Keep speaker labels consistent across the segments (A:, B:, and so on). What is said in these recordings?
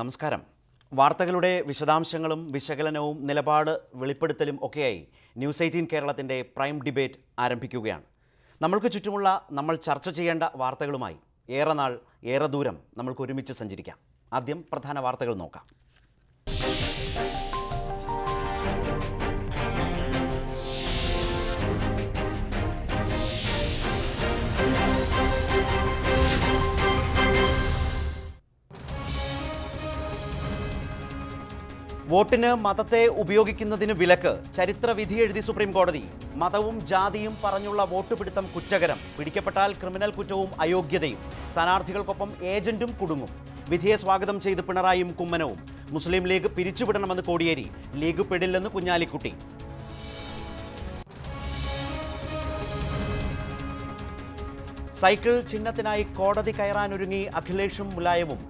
A: നമസ്കാരം വാർത്തകളുടെ വിശദാംശങ്ങളും വിശകലനവും നിലപാട് വെളിപ്പെടുത്തലും ഒക്കെയായി ന്യൂസ് എയ്റ്റീൻ കേരളത്തിൻ്റെ പ്രൈം ഡിബേറ്റ് ആരംഭിക്കുകയാണ് നമ്മൾക്ക് ചുറ്റുമുള്ള നമ്മൾ ചർച്ച ചെയ്യേണ്ട വാർത്തകളുമായി ഏറെ നാൾ ഏറെ ദൂരം നമ്മൾക്ക് ഒരുമിച്ച് സഞ്ചരിക്കാം ആദ്യം പ്രധാന വാർത്തകൾ നോക്കാം വോട്ടിന് മതത്തെ ഉപയോഗിക്കുന്നതിന് വിലക്ക് ചരിത്രവിധി എഴുതി സുപ്രീം കോടതി മതവും ജാതിയും പറഞ്ഞുള്ള വോട്ട് പിടുത്തം കുറ്റകരം പിടിക്കപ്പെട്ടാൽ ക്രിമിനൽ കുറ്റവും അയോഗ്യതയും സ്ഥാനാർത്ഥികൾക്കൊപ്പം ഏജന്റും കുടുങ്ങും വിധിയെ സ്വാഗതം ചെയ്ത് പിണറായും കുമ്മനവും മുസ്ലിം league പിരിച്ചുവിടണമെന്ന് Kodiyeri league പെടില്ലെന്ന് Kunhalikutty cycle ചിഹ്നത്തിനായി കോടതി കയറാനൊരുങ്ങി അഖിലേഷും മുലായവും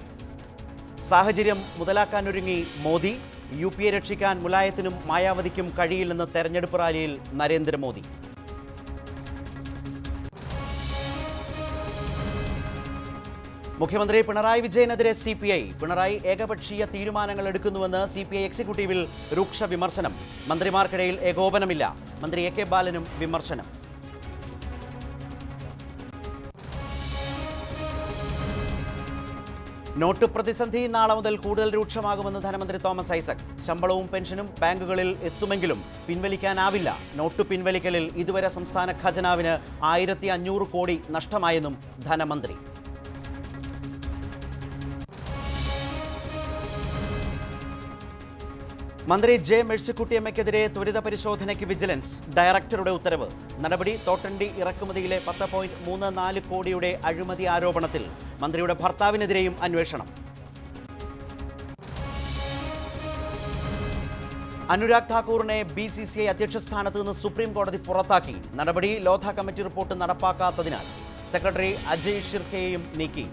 A: സാഹചര്യം മുതലാക്കാനൊരുങ്ങി മോദി യു പി എ രക്ഷിക്കാൻ മുലായത്തിനും മായാവതിക്കും കഴിയില്ലെന്ന് തെരഞ്ഞെടുപ്പ് റാലിയിൽ നരേന്ദ്രമോദി മുഖ്യമന്ത്രി Pinarayi വിജയനെതിരെ C P I Pinarayi ഏകപക്ഷീയ തീരുമാനങ്ങൾ എടുക്കുന്നുവെന്ന് സി പി ഐ എക്സിക്യൂട്ടീവിൽ രൂക്ഷ വിമർശനം മന്ത്രിമാർക്കിടയിൽ ഏകോപനമില്ല മന്ത്രി എ കെ ബാലനും വിമർശനം നോട്ട് പ്രതിസന്ധി നാളെ മുതൽ കൂടുതൽ രൂക്ഷമാകുമെന്ന് ധനമന്ത്രി തോമസ് ഐസക് ശമ്പളവും പെൻഷനും ബാങ്കുകളിൽ എത്തുമെങ്കിലും പിൻവലിക്കാനാവില്ല നോട്ട് പിൻവലിക്കലിൽ ഇതുവരെ സംസ്ഥാന ഖജനാവിന് ആയിരത്തി കോടി നഷ്ടമായെന്നും ധനമന്ത്രി മന്ത്രി ജെ മേഴ്സിക്കുട്ടിയമ്മയ്ക്കെതിരെ ത്വരിത പരിശോധനയ്ക്ക് വിജിലൻസ് ഡയറക്ടറുടെ ഉത്തരവ് നടപടി തോട്ടണ്ടി ഇറക്കുമതിയിലെ പത്ത് പോയിന്റ് മൂന്ന് നാല് കോടിയുടെ അഴിമതി ആരോപണത്തിൽ മന്ത്രിയുടെ ഭർത്താവിനെതിരെയും അന്വേഷണം അനുരാഗ് ഠാക്കൂറിനെ ബി സി സി ഐ അധ്യക്ഷ സ്ഥാനത്ത് നിന്ന് സുപ്രീം കോടതി പുറത്താക്കി നടപടി ലോധ കമ്മിറ്റി റിപ്പോർട്ട് നടപ്പാക്കാത്തതിനാൽ സെക്രട്ടറി അജയ് ഷിർക്കയെയും നീക്കി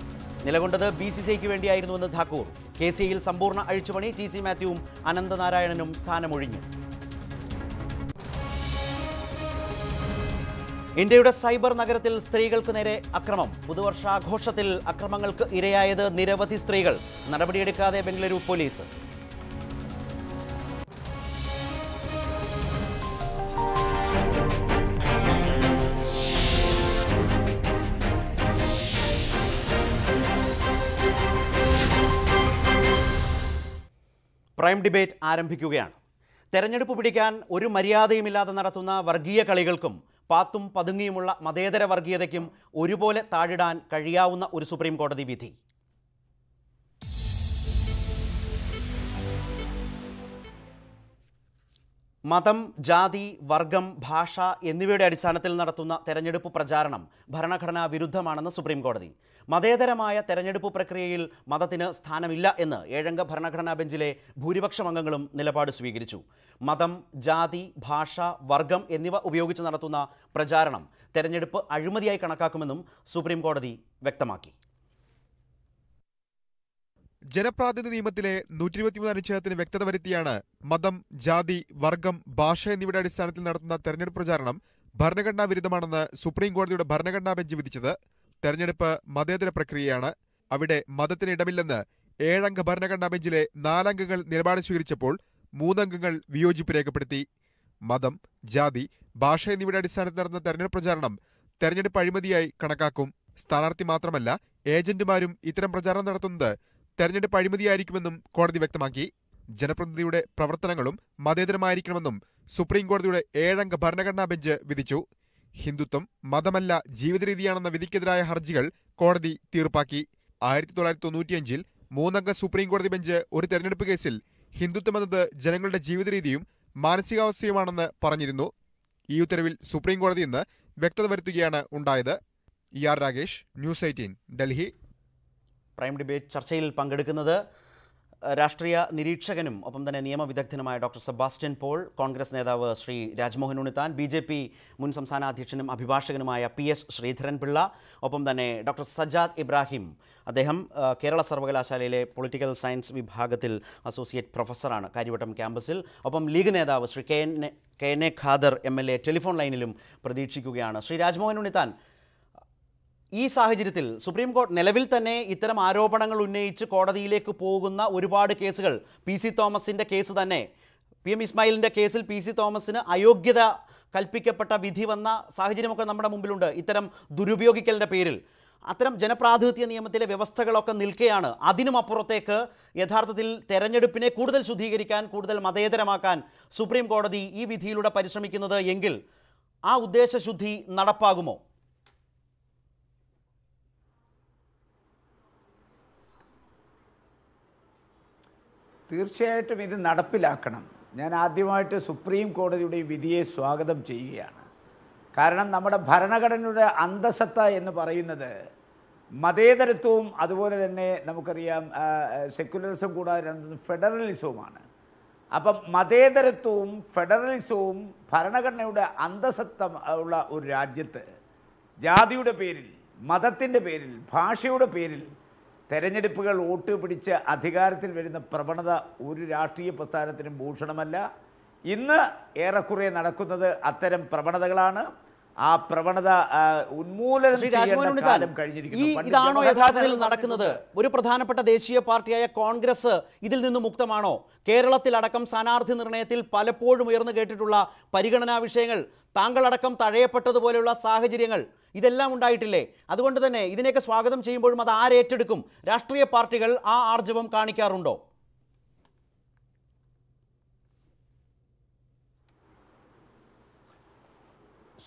A: നിലകൊണ്ടത് ബി സി സിക്ക് വേണ്ടിയായിരുന്നുവെന്ന് ഠാക്കൂർ കെ സിയിൽ സമ്പൂർണ്ണ അഴിച്ചുപണി ടി സി മാത്യുവും അനന്തനാരായണനും സ്ഥാനമൊഴിഞ്ഞു ഇന്ത്യയുടെ സൈബർ നഗരത്തിൽ സ്ത്രീകൾക്ക് നേരെ അക്രമം പുതുവർഷാഘോഷത്തിൽ അക്രമങ്ങൾക്ക് ഇരയായത് നിരവധി സ്ത്രീകൾ നടപടിയെടുക്കാതെ ബംഗളൂരു പോലീസ് പ്രൈം ഡിബേറ്റ് ആരംഭിക്കുകയാണ് തെരഞ്ഞെടുപ്പ് പിടിക്കാൻ ഒരു മര്യാദയുമില്ലാതെ നടത്തുന്ന വർഗീയ കളികൾക്കും പാത്തും പതുങ്ങിയുമുള്ള മതേതര വർഗീയതയ്ക്കും ഒരുപോലെ താഴിടാൻ കഴിയാവുന്ന ഒരു സുപ്രീം കോടതി വിധി മതം ജാതി വർഗം ഭാഷ എന്നിവയുടെ അടിസ്ഥാനത്തിൽ നടത്തുന്ന തെരഞ്ഞെടുപ്പ് പ്രചാരണം ഭരണഘടനാ വിരുദ്ധമാണെന്ന് സുപ്രീംകോടതി മതേതരമായ തെരഞ്ഞെടുപ്പ് പ്രക്രിയയിൽ മതത്തിന് സ്ഥാനമില്ല എന്ന് ഏഴംഗ ഭരണഘടനാ ബെഞ്ചിലെ ഭൂരിപക്ഷം അംഗങ്ങളും നിലപാട് സ്വീകരിച്ചു മതം ജാതി ഭാഷ വർഗം എന്നിവ ഉപയോഗിച്ച് നടത്തുന്ന പ്രചാരണം തെരഞ്ഞെടുപ്പ് അഴിമതിയായി
B: കണക്കാക്കുമെന്നും സുപ്രീംകോടതി വ്യക്തമാക്കി ജനപ്രാതിനിധ്യ നിയമത്തിലെ നൂറ്റി ഇരുപത്തിമൂന്ന് അനുച്ഛേദത്തിന് വ്യക്തത വരുത്തിയാണ് മതം ജാതി വർഗം ഭാഷ എന്നിവയുടെ അടിസ്ഥാനത്തിൽ നടത്തുന്ന തെരഞ്ഞെടുപ്പ് പ്രചാരണം ഭരണഘടനാ വിരുദ്ധമാണെന്ന് സുപ്രീം കോടതിയുടെ ഭരണഘടനാ ബെഞ്ച് വിധിച്ചത് തെരഞ്ഞെടുപ്പ് മതേതര പ്രക്രിയയാണ് അവിടെ മതത്തിന് ഇടമില്ലെന്ന് ഏഴംഗ ഭരണഘടനാ ബെഞ്ചിലെ നാലംഗങ്ങൾ നിലപാട് സ്വീകരിച്ചപ്പോൾ മൂന്നംഗങ്ങൾ വിയോജിപ്പ് രേഖപ്പെടുത്തി മതം ജാതി ഭാഷ എന്നിവയുടെ അടിസ്ഥാനത്തിൽ നടന്ന തെരഞ്ഞെടുപ്പ് പ്രചാരണം തെരഞ്ഞെടുപ്പ് അഴിമതിയായി കണക്കാക്കും സ്ഥാനാർത്ഥി മാത്രമല്ല ഏജന്റുമാരും ഇത്തരം പ്രചാരണം നടത്തുന്നത് തെരഞ്ഞെടുപ്പ് അഴിമതിയായിരിക്കുമെന്നും കോടതി വ്യക്തമാക്കി ജനപ്രതിനിധിയുടെ പ്രവർത്തനങ്ങളും മതേതരമായിരിക്കണമെന്നും സുപ്രീംകോടതിയുടെ ഏഴംഗ ഭരണഘടനാ ബെഞ്ച് വിധിച്ചു ഹിന്ദുത്വം മതമല്ല ജീവിതരീതിയാണെന്ന വിധിക്കെതിരായ ഹർജികൾ കോടതി തീർപ്പാക്കി ആയിരത്തി തൊള്ളായിരത്തി തൊണ്ണൂറ്റിയഞ്ചിൽ മൂന്നംഗ സുപ്രീംകോടതി ബെഞ്ച് ഒരു തെരഞ്ഞെടുപ്പ് കേസിൽ ഹിന്ദുത്വം എന്നത് ജനങ്ങളുടെ ജീവിതരീതിയും മാനസികാവസ്ഥയുമാണെന്ന് പറഞ്ഞിരുന്നു ഈ ഉത്തരവിൽ സുപ്രീംകോടതി ഇന്ന് വ്യക്തത വരുത്തുകയാണ് ഉണ്ടായത് E R Ragesh news eighteen Delhi prime debate ചർച്ചയിൽ പങ്കെടുക്കുന്നത്
A: രാഷ്ട്രീയ നിരീക്ഷകനും ഒപ്പം തന്നെ നിയമവിദഗ്ധനുമായ ഡോക്ടർ സെബാസ്റ്റ്യൻ പോൾ കോൺഗ്രസ് നേതാവ് Shri Rajmohan Unnithan B J P മുൻ സംസ്ഥാന അധ്യക്ഷനും അഭിഭാഷകനുമായ പി എസ് ശ്രീധരൻപിള്ള ഒപ്പം തന്നെ ഡോക്ടർ സജാദ് ഇബ്രാഹിം അദ്ദേഹം കേരള സർവകലാശാലയിലെ പൊളിറ്റിക്കൽ സയൻസ് വിഭാഗത്തിൽ അസോസിയേറ്റ് പ്രൊഫസറാണ് കാര്യവട്ടം ക്യാമ്പസിൽ ഒപ്പം ലീഗ് നേതാവ് Shri K N K N A Khader M L A telephone ലൈനിലും പ്രതീക്ഷിക്കുകയാണ് ശ്രീ രാജ്മോഹൻ ഉണ്ണിത്താൻ ഈ സാഹചര്യത്തിൽ സുപ്രീം കോടതി നിലവിൽ തന്നെ ഇത്തരം ആരോപണങ്ങൾ ഉന്നയിച്ച് കോടതിയിലേക്ക് പോകുന്ന ഒരുപാട് കേസുകൾ പി സി തോമസിൻ്റെ കേസ് തന്നെ പി എം ഇസ്മായിലിൻ്റെ കേസിൽ പി സി തോമസിന് അയോഗ്യത കൽപ്പിക്കപ്പെട്ട വിധി വന്ന സാഹചര്യമൊക്കെ നമ്മുടെ മുമ്പിലുണ്ട് ഇത്തരം ദുരുപയോഗിക്കലിൻ്റെ പേരിൽ അത്തരം ജനപ്രാതിനിധ്യ നിയമത്തിലെ വ്യവസ്ഥകളൊക്കെ നിൽക്കുകയാണ് അതിനുമപ്പുറത്തേക്ക് യഥാർത്ഥത്തിൽ തെരഞ്ഞെടുപ്പിനെ കൂടുതൽ ശുദ്ധീകരിക്കാൻ കൂടുതൽ മതേതരമാക്കാൻ സുപ്രീം കോടതി ഈ വിധിയിലൂടെ പരിശ്രമിക്കുന്നത് എങ്കിൽ ആ ഉദ്ദേശശുദ്ധി നടപ്പാകുമോ
C: തീർച്ചയായിട്ടും ഇത് നടപ്പിലാക്കണം ഞാൻ ആദ്യമായിട്ട് സുപ്രീം കോടതിയുടെ വിധിയെ സ്വാഗതം ചെയ്യുകയാണ് കാരണം നമ്മുടെ ഭരണഘടനയുടെ അന്തസത്ത എന്ന് പറയുന്നത് മതേതരത്വവും അതുപോലെ തന്നെ നമുക്കറിയാം സെക്യുലറിസം കൂടാതെ ഫെഡറലിസവുമാണ് അപ്പം മതേതരത്വവും ഫെഡറലിസവും ഭരണഘടനയുടെ അന്തസത്ത ഉള്ള ഒരു രാജ്യത്ത് ജാതിയുടെ പേരിൽ മതത്തിൻ്റെ പേരിൽ ഭാഷയുടെ പേരിൽ തെരഞ്ഞെടുപ്പുകൾ വോട്ട് പിടിച്ച് അധികാരത്തിൽ വരുന്ന പ്രവണത ഒരു രാഷ്ട്രീയ പ്രസ്ഥാനത്തിനും ഭൂഷണമല്ല ഇന്ന് ഏറെക്കുറെ നടക്കുന്നത് അത്തരം പ്രവണതകളാണ് ആ പ്രവണത ഉന്മൂലനം ഇതാണോ യഥാർത്ഥത്തിൽ നടക്കുന്നത് ഒരു പ്രധാനപ്പെട്ട ദേശീയ പാർട്ടിയായ
A: കോൺഗ്രസ് ഇതിൽ നിന്ന് മുക്തമാണോ കേരളത്തിലടക്കം സ്ഥാനാർത്ഥി നിർണയത്തിൽ പലപ്പോഴും ഉയർന്നു കേട്ടിട്ടുള്ള പരിഗണനാ വിഷയങ്ങൾ താങ്കളടക്കം തഴയപ്പെട്ടതുപോലെയുള്ള സാഹചര്യങ്ങൾ ഇതെല്ലാം ഉണ്ടായിട്ടില്ലേ അതുകൊണ്ട് തന്നെ ഇതിനെയൊക്കെ സ്വാഗതം ചെയ്യുമ്പോഴും അത് ആരേറ്റെടുക്കും രാഷ്ട്രീയ പാർട്ടികൾ ആ ആർജവം
C: കാണിക്കാറുണ്ടോ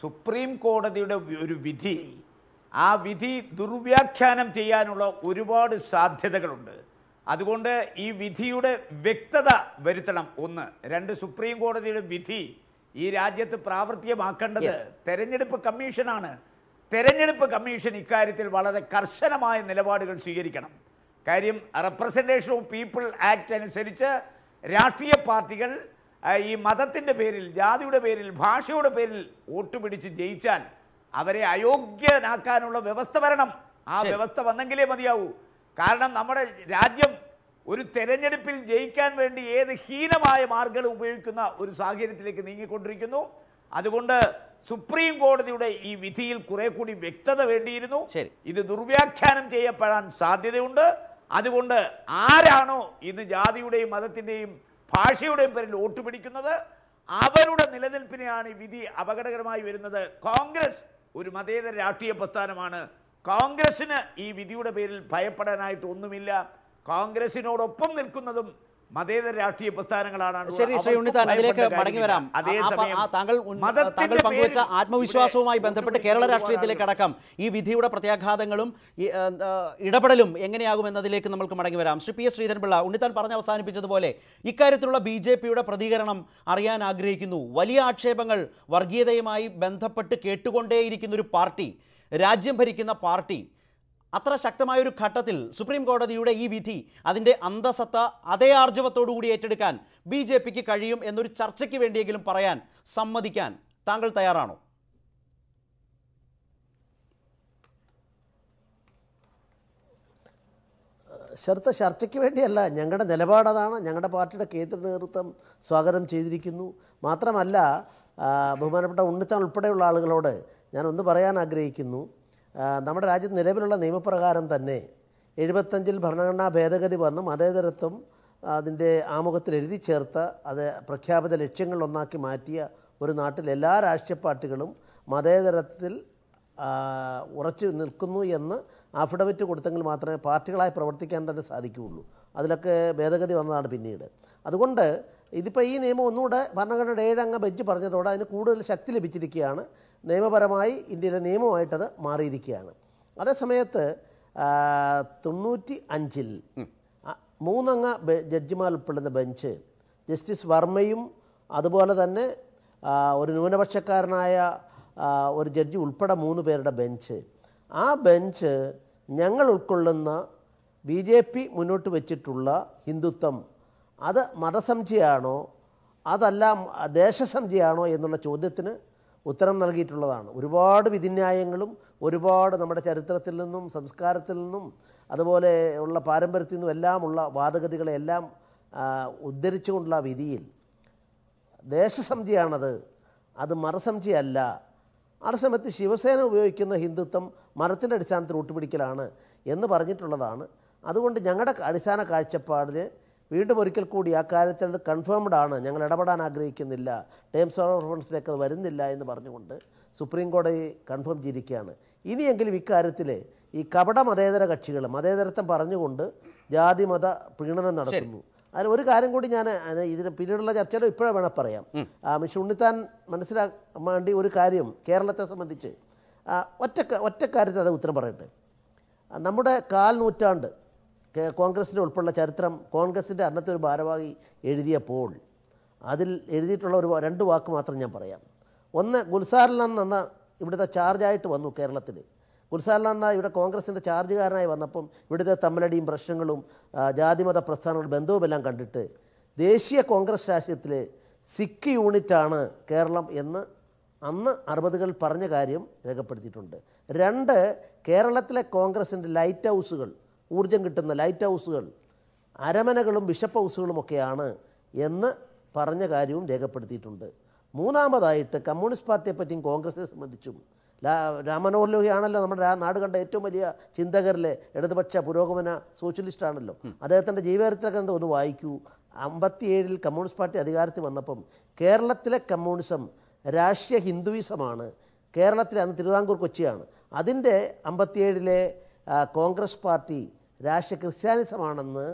C: സുപ്രീം കോടതിയുടെ ഒരു വിധി ആ വിധി ദുർവ്യാഖ്യാനം ചെയ്യാനുള്ള ഒരുപാട് സാധ്യതകളുണ്ട് അതുകൊണ്ട് ഈ വിധിയുടെ വ്യക്തത വരുത്തണം ഒന്ന് രണ്ട് സുപ്രീം കോടതിയുടെ വിധി ഈ രാജ്യത്ത് പ്രാവർത്തികമാക്കേണ്ടത് തെരഞ്ഞെടുപ്പ് കമ്മീഷനാണ് തെരഞ്ഞെടുപ്പ് കമ്മീഷൻ ഇക്കാര്യത്തിൽ വളരെ കർശനമായ നിലപാടുകൾ സ്വീകരിക്കണം കാര്യം റെപ്രസെൻറ്റേഷൻ ഓഫ് പീപ്പിൾ ആക്ട് അനുസരിച്ച് രാഷ്ട്രീയ പാർട്ടികൾ ഈ മതത്തിൻ്റെ പേരിൽ ജാതിയുടെ പേരിൽ ഭാഷയുടെ പേരിൽ വോട്ട് പിടിച്ച് ജയിച്ചാൽ അവരെ അയോഗ്യനാക്കാനുള്ള വ്യവസ്ഥ വരണം ആ വ്യവസ്ഥ വന്നെങ്കിലേ മതിയാവൂ കാരണം നമ്മുടെ രാജ്യം ഒരു തെരഞ്ഞെടുപ്പിൽ ജയിക്കാൻ വേണ്ടി ഏത് ഹീനമായ മാർഗങ്ങൾ ഉപയോഗിക്കുന്ന ഒരു സാഹചര്യത്തിലേക്ക് നീങ്ങിക്കൊണ്ടിരിക്കുന്നു അതുകൊണ്ട് സുപ്രീം കോടതിയുടെ ഈ വിധിയിൽ കുറെ കൂടി വ്യക്തത വേണ്ടിയിരുന്നു ഇത് ദുർവ്യാഖ്യാനം ചെയ്യപ്പെടാൻ സാധ്യതയുണ്ട് അതുകൊണ്ട് ആരാണോ ഇന്ന് ജാതിയുടെയും മതത്തിൻ്റെയും ഭാഷയുടെയും പേരിൽ വോട്ട് പിടിക്കുന്നത് അവരുടെ നിലനിൽപ്പിനെയാണ് ഈ വിധി അപകടകരമായി വരുന്നത് കോൺഗ്രസ് ഒരു മതേതര രാഷ്ട്രീയ പ്രസ്ഥാനമാണ് കോൺഗ്രസ്സിന് ഈ വിധിയുടെ പേരിൽ ഭയപ്പെടാനായിട്ട് ഒന്നുമില്ല കോൺഗ്രസിനോടൊപ്പം നിൽക്കുന്നതും മതേതര രാഷ്ട്രീയ പ്രസ്ഥാനങ്ങളാണ് മടങ്ങി വരാം
A: താങ്കൾ താങ്കൾ പങ്കുവച്ച ആത്മവിശ്വാസവുമായി ബന്ധപ്പെട്ട് കേരള രാഷ്ട്രീയത്തിലേക്ക് അടക്കം ഈ വിധിയുടെ പ്രത്യാഘാതങ്ങളും ഇടപെടലും എങ്ങനെയാകും എന്നതിലേക്ക് നമുക്ക് മടങ്ങി വരാം ശ്രീ പി എസ് ശ്രീധരൻപിള്ള ഉണ്ണിത്താൻ പറഞ്ഞ അവസാനിപ്പിച്ചതുപോലെ ഇക്കാര്യത്തിലുള്ള ബി ജെ പിയുടെ പ്രതികരണം അറിയാൻ ആഗ്രഹിക്കുന്നു വലിയ ആക്ഷേപങ്ങൾ വർഗീയതയുമായി ബന്ധപ്പെട്ട് കേട്ടുകൊണ്ടേയിരിക്കുന്ന ഒരു പാർട്ടി രാജ്യം ഭരിക്കുന്ന പാർട്ടി അത്ര ശക്തമായൊരു ഘട്ടത്തിൽ സുപ്രീം കോടതിയുടെ ഈ വിധി അതിൻ്റെ അന്തസത്ത അതേ ആർജവത്തോടുകൂടി ഏറ്റെടുക്കാൻ ബി ജെ പിക്ക് കഴിയും എന്നൊരു ചർച്ചയ്ക്ക് വേണ്ടിയെങ്കിലും പറയാൻ സമ്മതിക്കാൻ താങ്കൾ തയ്യാറാണോ ശർത്ത ചർച്ചയ്ക്ക് വേണ്ടിയല്ല
D: ഞങ്ങളുടെ നിലപാടതാണ് ഞങ്ങളുടെ പാർട്ടിയുടെ കേന്ദ്ര നേതൃത്വം സ്വാഗതം ചെയ്തിരിക്കുന്നു മാത്രമല്ല ബഹുമാനപ്പെട്ട ഉണ്ണിത്താൻ ഉൾപ്പെടെയുള്ള ആളുകളോട് ഞാൻ ഒന്ന് പറയാൻ ആഗ്രഹിക്കുന്നു നമ്മുടെ രാജ്യത്ത് നിലവിലുള്ള നിയമപ്രകാരം തന്നെ എഴുപത്തഞ്ചിൽ ഭരണഘടനാ ഭേദഗതി വന്നും അതേതരത്വം അതിൻ്റെ ആമുഖത്തിൽ എഴുതി ചേർത്ത് അത് പ്രഖ്യാപിത ലക്ഷ്യങ്ങൾ ഒന്നാക്കി മാറ്റിയ ഒരു നാട്ടിൽ എല്ലാ രാഷ്ട്രീയ പാർട്ടികളും മതേതരത്തിൽ ഉറച്ചു നിൽക്കുന്നു എന്ന് അഫിഡവിറ്റ് കൊടുത്തെങ്കിൽ മാത്രമേ പാർട്ടികളായി പ്രവർത്തിക്കാൻ തന്നെ സാധിക്കുകയുള്ളൂ അതിലൊക്കെ ഭേദഗതി വന്നതാണ് പിന്നീട് അതുകൊണ്ട് ഇതിപ്പോൾ ഈ നിയമം ഒന്നുകൂടെ ഭരണഘടനയുടെ ഏഴംഗ ബെഞ്ച് പറഞ്ഞതോടെ അതിന് കൂടുതൽ ശക്തി ലഭിച്ചിരിക്കുകയാണ് നിയമപരമായി ഇന്ത്യയിലെ നിയമമായിട്ടത് മാറിയിരിക്കുകയാണ് അതേസമയത്ത് തൊണ്ണൂറ്റി അഞ്ചിൽ മൂന്നംഗ ജഡ്ജിമാർ ഉൾപ്പെടുന്ന ബെഞ്ച് ജസ്റ്റിസ് വർമ്മയും അതുപോലെ തന്നെ ഒരു ന്യൂനപക്ഷക്കാരനായ ഒരു ജഡ്ജി ഉൾപ്പെടെ മൂന്ന് പേരുടെ ബെഞ്ച് ആ ബെഞ്ച് ഞങ്ങൾ ഉൾക്കൊള്ളുന്ന ബി ജെ പി മുന്നോട്ട് വെച്ചിട്ടുള്ള ഹിന്ദുത്വം അത് മതസംഖ്യയാണോ അതല്ല ദേശസംഖ്യയാണോ എന്നുള്ള ചോദ്യത്തിന് ഉത്തരം നൽകിയിട്ടുള്ളതാണ് ഒരുപാട് വിധിന്യായങ്ങളും ഒരുപാട് നമ്മുടെ ചരിത്രത്തിൽ നിന്നും സംസ്കാരത്തിൽ നിന്നും അതുപോലെ ഉള്ള പാരമ്പര്യത്തിൽ നിന്നും ഉള്ള വാദഗതികളെല്ലാം ഉദ്ധരിച്ചുകൊണ്ടുള്ള വിധിയിൽ ദേശസംഖ്യയാണത് അത് മറസംഖ്യയല്ല ആ സമയത്ത് ശിവസേന ഉപയോഗിക്കുന്ന ഹിന്ദുത്വം മതത്തിൻ്റെ അടിസ്ഥാനത്തിൽ ഒട്ടുപിടിക്കലാണ് എന്ന് പറഞ്ഞിട്ടുള്ളതാണ് അതുകൊണ്ട് ഞങ്ങളുടെ അടിസ്ഥാന കാഴ്ചപ്പാടിൽ വീണ്ടും ഒരിക്കൽ കൂടി ആ കാര്യത്തിൽ അത് കൺഫേംഡ് ആണ് ഞങ്ങൾ ഇടപെടാൻ ആഗ്രഹിക്കുന്നില്ല ടേംസ് ഓഫ് റെഫറൻസിലേക്ക് അത് വരുന്നില്ല എന്ന് പറഞ്ഞുകൊണ്ട് സുപ്രീം കോടതി കൺഫേം ചെയ്തിരിക്കുകയാണ് ഇനിയെങ്കിലും ഇക്കാര്യത്തിൽ ഈ കപട മതേതര കക്ഷികൾ മതേതരത്വം പറഞ്ഞുകൊണ്ട് ജാതി മത പീഡനം നടത്തുന്നു അതിന് ഒരു കാര്യം കൂടി ഞാൻ ഇതിന് പിന്നീടുള്ള ചർച്ചയിൽ ഇപ്പോഴേ വേണം പറയാം മിഷ് ഉണ്ണിത്താൻ വേണ്ടി ഒരു കാര്യം കേരളത്തെ സംബന്ധിച്ച് ഒറ്റ ഒറ്റക്കാര്യത്തിൽ അത് ഉത്തരം പറയട്ടെ നമ്മുടെ കാൽ നൂറ്റാണ്ട് കോൺഗ്രസിൻ്റെ ഉൾപ്പെടെ ചരിത്രം കോൺഗ്രസിൻ്റെ അന്നത്തെ ഒരു ഭാരവാഹി എഴുതിയപ്പോൾ അതിൽ എഴുതിയിട്ടുള്ള ഒരു രണ്ട് വാക്ക് മാത്രം ഞാൻ പറയാം ഒന്ന് ഗുൽസാറിലാൻ എന്ന ഇവിടുത്തെ ചാർജായിട്ട് വന്നു കേരളത്തിൽ ഗുൽസാറിലാൻ എന്ന ഇവിടെ കോൺഗ്രസിൻ്റെ ചാർജുകാരനായി വന്നപ്പം ഇവിടുത്തെ തമ്മിലടിയും പ്രശ്നങ്ങളും ജാതിമത പ്രസ്ഥാനങ്ങളുടെ ബന്ധവുമെല്ലാം കണ്ടിട്ട് ദേശീയ കോൺഗ്രസ് രാഷ്ട്രീയത്തിൽ സിക്ക് യൂണിറ്റാണ് കേരളം എന്ന് അന്ന് അറുപതുകൾ പറഞ്ഞ കാര്യം രേഖപ്പെടുത്തിയിട്ടുണ്ട് രണ്ട് കേരളത്തിലെ കോൺഗ്രസിൻ്റെ ലൈറ്റ് ഹൗസുകൾ ഊർജം കിട്ടുന്ന ലൈറ്റ് ഹൗസുകൾ അരമനകളും ബിഷപ്പ് ഹൗസുകളുമൊക്കെയാണ് എന്ന് പറഞ്ഞ കാര്യവും രേഖപ്പെടുത്തിയിട്ടുണ്ട് മൂന്നാമതായിട്ട് കമ്മ്യൂണിസ്റ്റ് പാർട്ടിയെ പറ്റിയും കോൺഗ്രസിനെ സംബന്ധിച്ചും രാമനോഹർ ലോഹി ആണല്ലോ നമ്മുടെ നാട് കണ്ട ഏറ്റവും വലിയ ചിന്തകരിലെ ഇടതുപക്ഷ പുരോഗമന സോഷ്യലിസ്റ്റ് ആണല്ലോ അദ്ദേഹത്തിൻ്റെ ഗ്രന്ഥം ഒന്ന് വായിക്കൂ അമ്പത്തിയേഴിൽ കമ്മ്യൂണിസ്റ്റ് പാർട്ടി അധികാരത്തിൽ വന്നപ്പം കേരളത്തിലെ കമ്മ്യൂണിസം രാഷ്ട്രീയ ഹിന്ദുയിസമാണ് കേരളത്തിലെ അന്ന് തിരുവിതാംകൂർ കൊച്ചിയാണ് അതിൻ്റെ അമ്പത്തിയേഴിലെ കോൺഗ്രസ് പാർട്ടി രാഷ്ട്രീയ ക്രിസ്ത്യാനിസമാണെന്ന്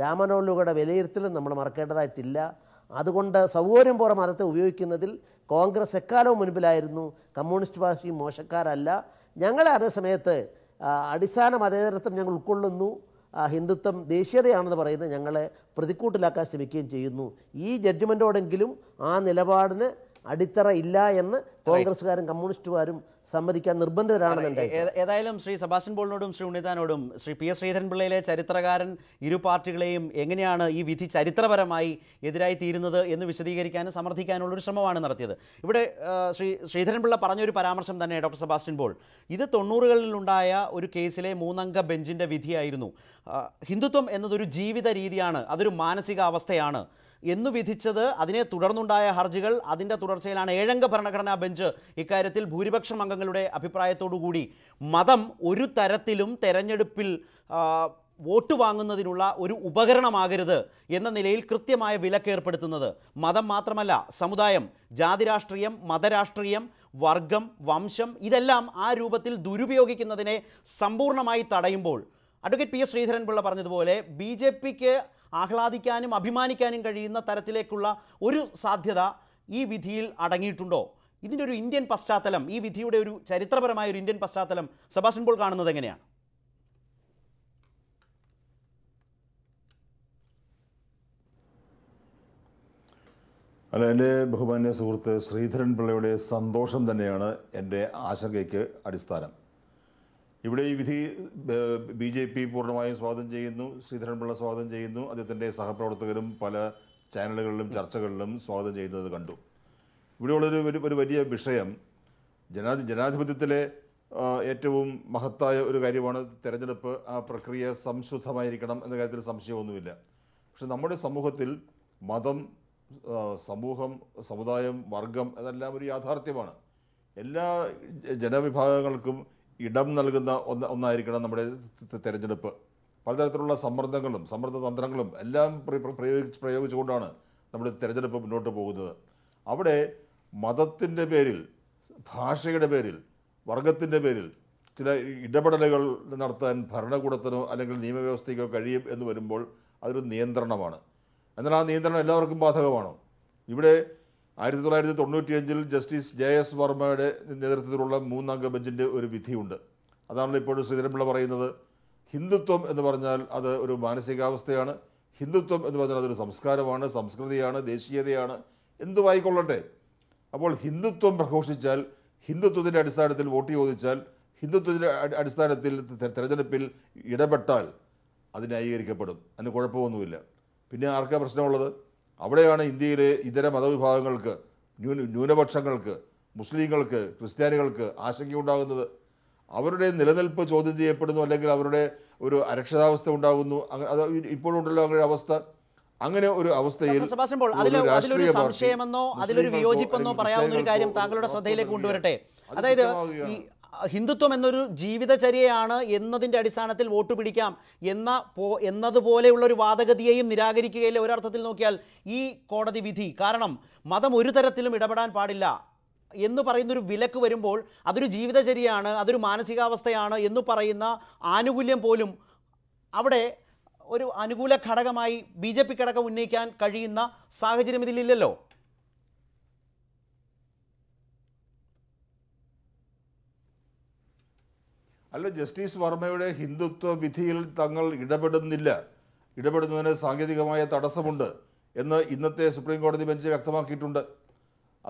D: രാമനോളുകളുടെ വിലയിരുത്തലും നമ്മൾ മറക്കേണ്ടതായിട്ടില്ല അതുകൊണ്ട് സൗകര്യം പോറ മതത്തെ ഉപയോഗിക്കുന്നതിൽ കോൺഗ്രസ് എക്കാലവും മുൻപിലായിരുന്നു കമ്മ്യൂണിസ്റ്റ് പാർട്ടി മോശക്കാരല്ല ഞങ്ങൾ അതേ സമയത്ത് അടിസ്ഥാന മതേതരത്വം ഞങ്ങൾ ഉൾക്കൊള്ളുന്നു ഹിന്ദുത്വം ദേശീയതയാണെന്ന് പറയുന്നത് ഞങ്ങളെ പ്രതിക്കൂട്ടിലാക്കാൻ ശ്രമിക്കുകയും ചെയ്യുന്നു ഈ ജഡ്ജ്മെൻറ്റോടെങ്കിലും ആ നിലപാടിന് അടിത്തറ ഇല്ല എന്ന് കോൺഗ്രസ്സുകാരും കമ്മ്യൂണിസ്റ്റുകാരും സമ്മതിക്കാൻ നിർബന്ധിതരാണെന്നുണ്ടെങ്കിൽ
A: ഏതായാലും ശ്രീ സെബാസ്റ്റ്യൻ പോളിനോടും ശ്രീ ഉണ്ണിതാനോടും ശ്രീ പി എസ് ശ്രീധരൻപിള്ളയിലെ ചരിത്രകാരൻ ഇരു പാർട്ടികളെയും എങ്ങനെയാണ് ഈ വിധി ചരിത്രപരമായി എതിരായി തീരുന്നത് എന്ന് വിശദീകരിക്കാനും സമർത്ഥിക്കാനുള്ള ഒരു ശ്രമമാണ് നടത്തിയത് ഇവിടെ ശ്രീ ശ്രീധരൻപിള്ള പറഞ്ഞൊരു പരാമർശം തന്നെ ഡോക്ടർ സെബാസ്റ്റ്യൻ പോൾ ഇത് തൊണ്ണൂറുകളിലുണ്ടായ ഒരു കേസിലെ മൂന്നംഗ ബെഞ്ചിൻ്റെ വിധിയായിരുന്നു ഹിന്ദുത്വം എന്നതൊരു ജീവിത രീതിയാണ് അതൊരു മാനസികാവസ്ഥയാണ് എന്നു വിധിച്ചത് അതിനെ തുടർന്നുണ്ടായ ഹർജികൾ അതിൻ്റെ തുടർച്ചയിലാണ് ഏഴംഗ ഭരണഘടനാ ബെഞ്ച് ഇക്കാര്യത്തിൽ ഭൂരിപക്ഷം അംഗങ്ങളുടെ അഭിപ്രായത്തോടുകൂടി മതം ഒരു തരത്തിലും തെരഞ്ഞെടുപ്പിൽ വോട്ട് വാങ്ങുന്നതിനുള്ള ഒരു ഉപകരണമാകരുത് എന്ന നിലയിൽ കൃത്യമായ വിലക്കേർപ്പെടുത്തുന്നത് മതം മാത്രമല്ല സമുദായം ജാതിരാഷ്ട്രീയം മതരാഷ്ട്രീയം വർഗം വംശം ഇതെല്ലാം ആ രൂപത്തിൽ ദുരുപയോഗിക്കുന്നതിനെ സമ്പൂർണ്ണമായി തടയുമ്പോൾ അഡ്വക്കേറ്റ് പി എസ് ശ്രീധരൻപിള്ള പറഞ്ഞതുപോലെ ബി ജെ പിക്ക് ആഹ്ലാദിക്കാനും അഭിമാനിക്കാനും കഴിയുന്ന തരത്തിലേക്കുള്ള ഒരു സാധ്യത ഈ വിധിയിൽ അടങ്ങിയിട്ടുണ്ടോ ഇതിൻ്റെ ഒരു ഇന്ത്യൻ പശ്ചാത്തലം ഈ വിധിയുടെ ഒരു ചരിത്രപരമായ ഒരു ഇന്ത്യൻ പശ്ചാത്തലം സബാഷൻ പോൾ കാണുന്നത് എങ്ങനെയാണ്
E: അല്ല എൻ്റെ ബഹുമാന്യ സുഹൃത്ത് ശ്രീധരൻ പിള്ളയുടെ സന്തോഷം തന്നെയാണ് എൻ്റെ ആശങ്കയ്ക്ക് അടിസ്ഥാനം ഇവിടെ ഈ വിധി ബി ജെ പി പൂർണ്ണമായും സ്വാഗതം ചെയ്യുന്നു ശ്രീധരൻപിള്ള സ്വാഗതം ചെയ്യുന്നു അദ്ദേഹത്തിൻ്റെ സഹപ്രവർത്തകരും പല ചാനലുകളിലും ചർച്ചകളിലും സ്വാഗതം ചെയ്യുന്നത് കണ്ടു ഇവിടെയുള്ളൊരു ഒരു ഒരു വലിയ വിഷയം ജനാധി ജനാധിപത്യത്തിലെ ഏറ്റവും മഹത്തായ ഒരു കാര്യമാണ് തിരഞ്ഞെടുപ്പ് ആ പ്രക്രിയ സംശുദ്ധമായിരിക്കണം എന്ന കാര്യത്തിൽ സംശയമൊന്നുമില്ല പക്ഷെ നമ്മുടെ സമൂഹത്തിൽ മതം സമൂഹം സമുദായം വർഗം അതെല്ലാം ഒരു യാഥാർത്ഥ്യമാണ് എല്ലാ ജനവിഭാഗങ്ങൾക്കും ഇടം നൽകുന്ന ഒന്ന് ഒന്നായിരിക്കണം നമ്മുടെ തെരഞ്ഞെടുപ്പ് പലതരത്തിലുള്ള സമ്മർദ്ദങ്ങളും സമ്മർദ്ദ തന്ത്രങ്ങളും എല്ലാം പ്രയോഗിച്ച് പ്രയോഗിച്ചുകൊണ്ടാണ് നമ്മുടെ തിരഞ്ഞെടുപ്പ് മുന്നോട്ട് പോകുന്നത് അവിടെ മതത്തിൻ്റെ പേരിൽ ഭാഷയുടെ പേരിൽ വർഗത്തിൻ്റെ പേരിൽ ചില ഇടപെടലുകൾ നടത്താൻ ഭരണകൂടത്തിനോ അല്ലെങ്കിൽ നിയമവ്യവസ്ഥയ്ക്കോ കഴിയും എന്ന് വരുമ്പോൾ അതൊരു നിയന്ത്രണമാണ് എന്നാൽ ആ നിയന്ത്രണം എല്ലാവർക്കും ബാധകമാണോ ഇവിടെ ആയിരത്തി തൊള്ളായിരത്തി തൊണ്ണൂറ്റിയഞ്ചിൽ ജസ്റ്റിസ് ജെ എസ് വർമ്മയുടെ നേതൃത്വത്തിലുള്ള മൂന്നംഗ ബെഞ്ചിൻ്റെ ഒരു വിധിയുണ്ട് അതാണല്ലോ ഇപ്പോൾ ശ്രീധരൻപിള്ള പറയുന്നത് ഹിന്ദുത്വം എന്ന് പറഞ്ഞാൽ അത് ഒരു മാനസികാവസ്ഥയാണ് ഹിന്ദുത്വം എന്ന് പറഞ്ഞാൽ അതൊരു സംസ്കാരമാണ് സംസ്കൃതിയാണ് ദേശീയതയാണ് എന്തുമായിക്കൊള്ളട്ടെ അപ്പോൾ ഹിന്ദുത്വം പ്രഘോഷിച്ചാൽ ഹിന്ദുത്വത്തിൻ്റെ അടിസ്ഥാനത്തിൽ വോട്ട് ചോദിച്ചാൽ ഹിന്ദുത്വത്തിൻ്റെ അടിസ്ഥാനത്തിൽ തെരഞ്ഞെടുപ്പിൽ ഇടപെട്ടാൽ അതിന് അംഗീകരിക്കപ്പെടും അതിന് കുഴപ്പമൊന്നുമില്ല പിന്നെ ആർക്കാ പ്രശ്നമുള്ളത് അവിടെയാണ് ഇന്ത്യയിലെ ഇതര മതവിഭാഗങ്ങൾക്ക് ന്യൂനപക്ഷങ്ങൾക്ക് മുസ്ലിങ്ങൾക്ക് ക്രിസ്ത്യാനികൾക്ക് ആശങ്കയുണ്ടാകുന്നത് അവരുടെ നിലനിൽപ്പ് ചോദ്യം ചെയ്യപ്പെടുന്നു അല്ലെങ്കിൽ അവരുടെ ഒരു അരക്ഷിതാവസ്ഥ ഉണ്ടാകുന്നു അങ്ങനെ അത് ഇപ്പോഴുണ്ടല്ലോ അങ്ങനെ അവസ്ഥ അങ്ങനെ ഒരു അവസ്ഥയിൽ അതിലൊരു സംശയമെന്നോ അതിലൊരു വിയോജിപ്പെന്നോ പറയാവുന്ന ഒരു കാര്യം
A: താങ്കളുടെ ശ്രദ്ധയിലേക്ക് കൊണ്ടുവരട്ടെ അതായത് ഹിന്ദുത്വം എന്നൊരു ജീവിതചര്യയാണ് എന്നതിൻ്റെ അടിസ്ഥാനത്തിൽ വോട്ട് പിടിക്കാം എന്ന പോ എന്നതുപോലെയുള്ള ഒരു വാദഗതിയെയും നിരാകരിക്കുകയില്ല ഒരർത്ഥത്തിൽ നോക്കിയാൽ ഈ കോടതി വിധി കാരണം മതം ഒരു തരത്തിലും ഇടപെടാൻ പാടില്ല എന്ന് പറയുന്നൊരു വിലക്ക് വരുമ്പോൾ അതൊരു ജീവിതചര്യയാണ് അതൊരു മാനസികാവസ്ഥയാണ് എന്ന് പറയുന്ന ആനുകൂല്യം പോലും അവിടെ ഒരു അനുകൂല ഘടകമായി ബി ജെ പി ഘടകം ഉന്നയിക്കാൻ കഴിയുന്ന സാഹചര്യം ഇതിലില്ലല്ലോ
E: അല്ല ജസ്റ്റിസ് വർമ്മയുടെ ഹിന്ദുത്വ വിധിയിൽ തങ്ങൾ ഇടപെടുന്നില്ല ഇടപെടുന്നതിന് സാങ്കേതികമായ തടസ്സമുണ്ട് എന്ന് ഇന്നത്തെ സുപ്രീം കോടതി ബെഞ്ച് വ്യക്തമാക്കിയിട്ടുണ്ട്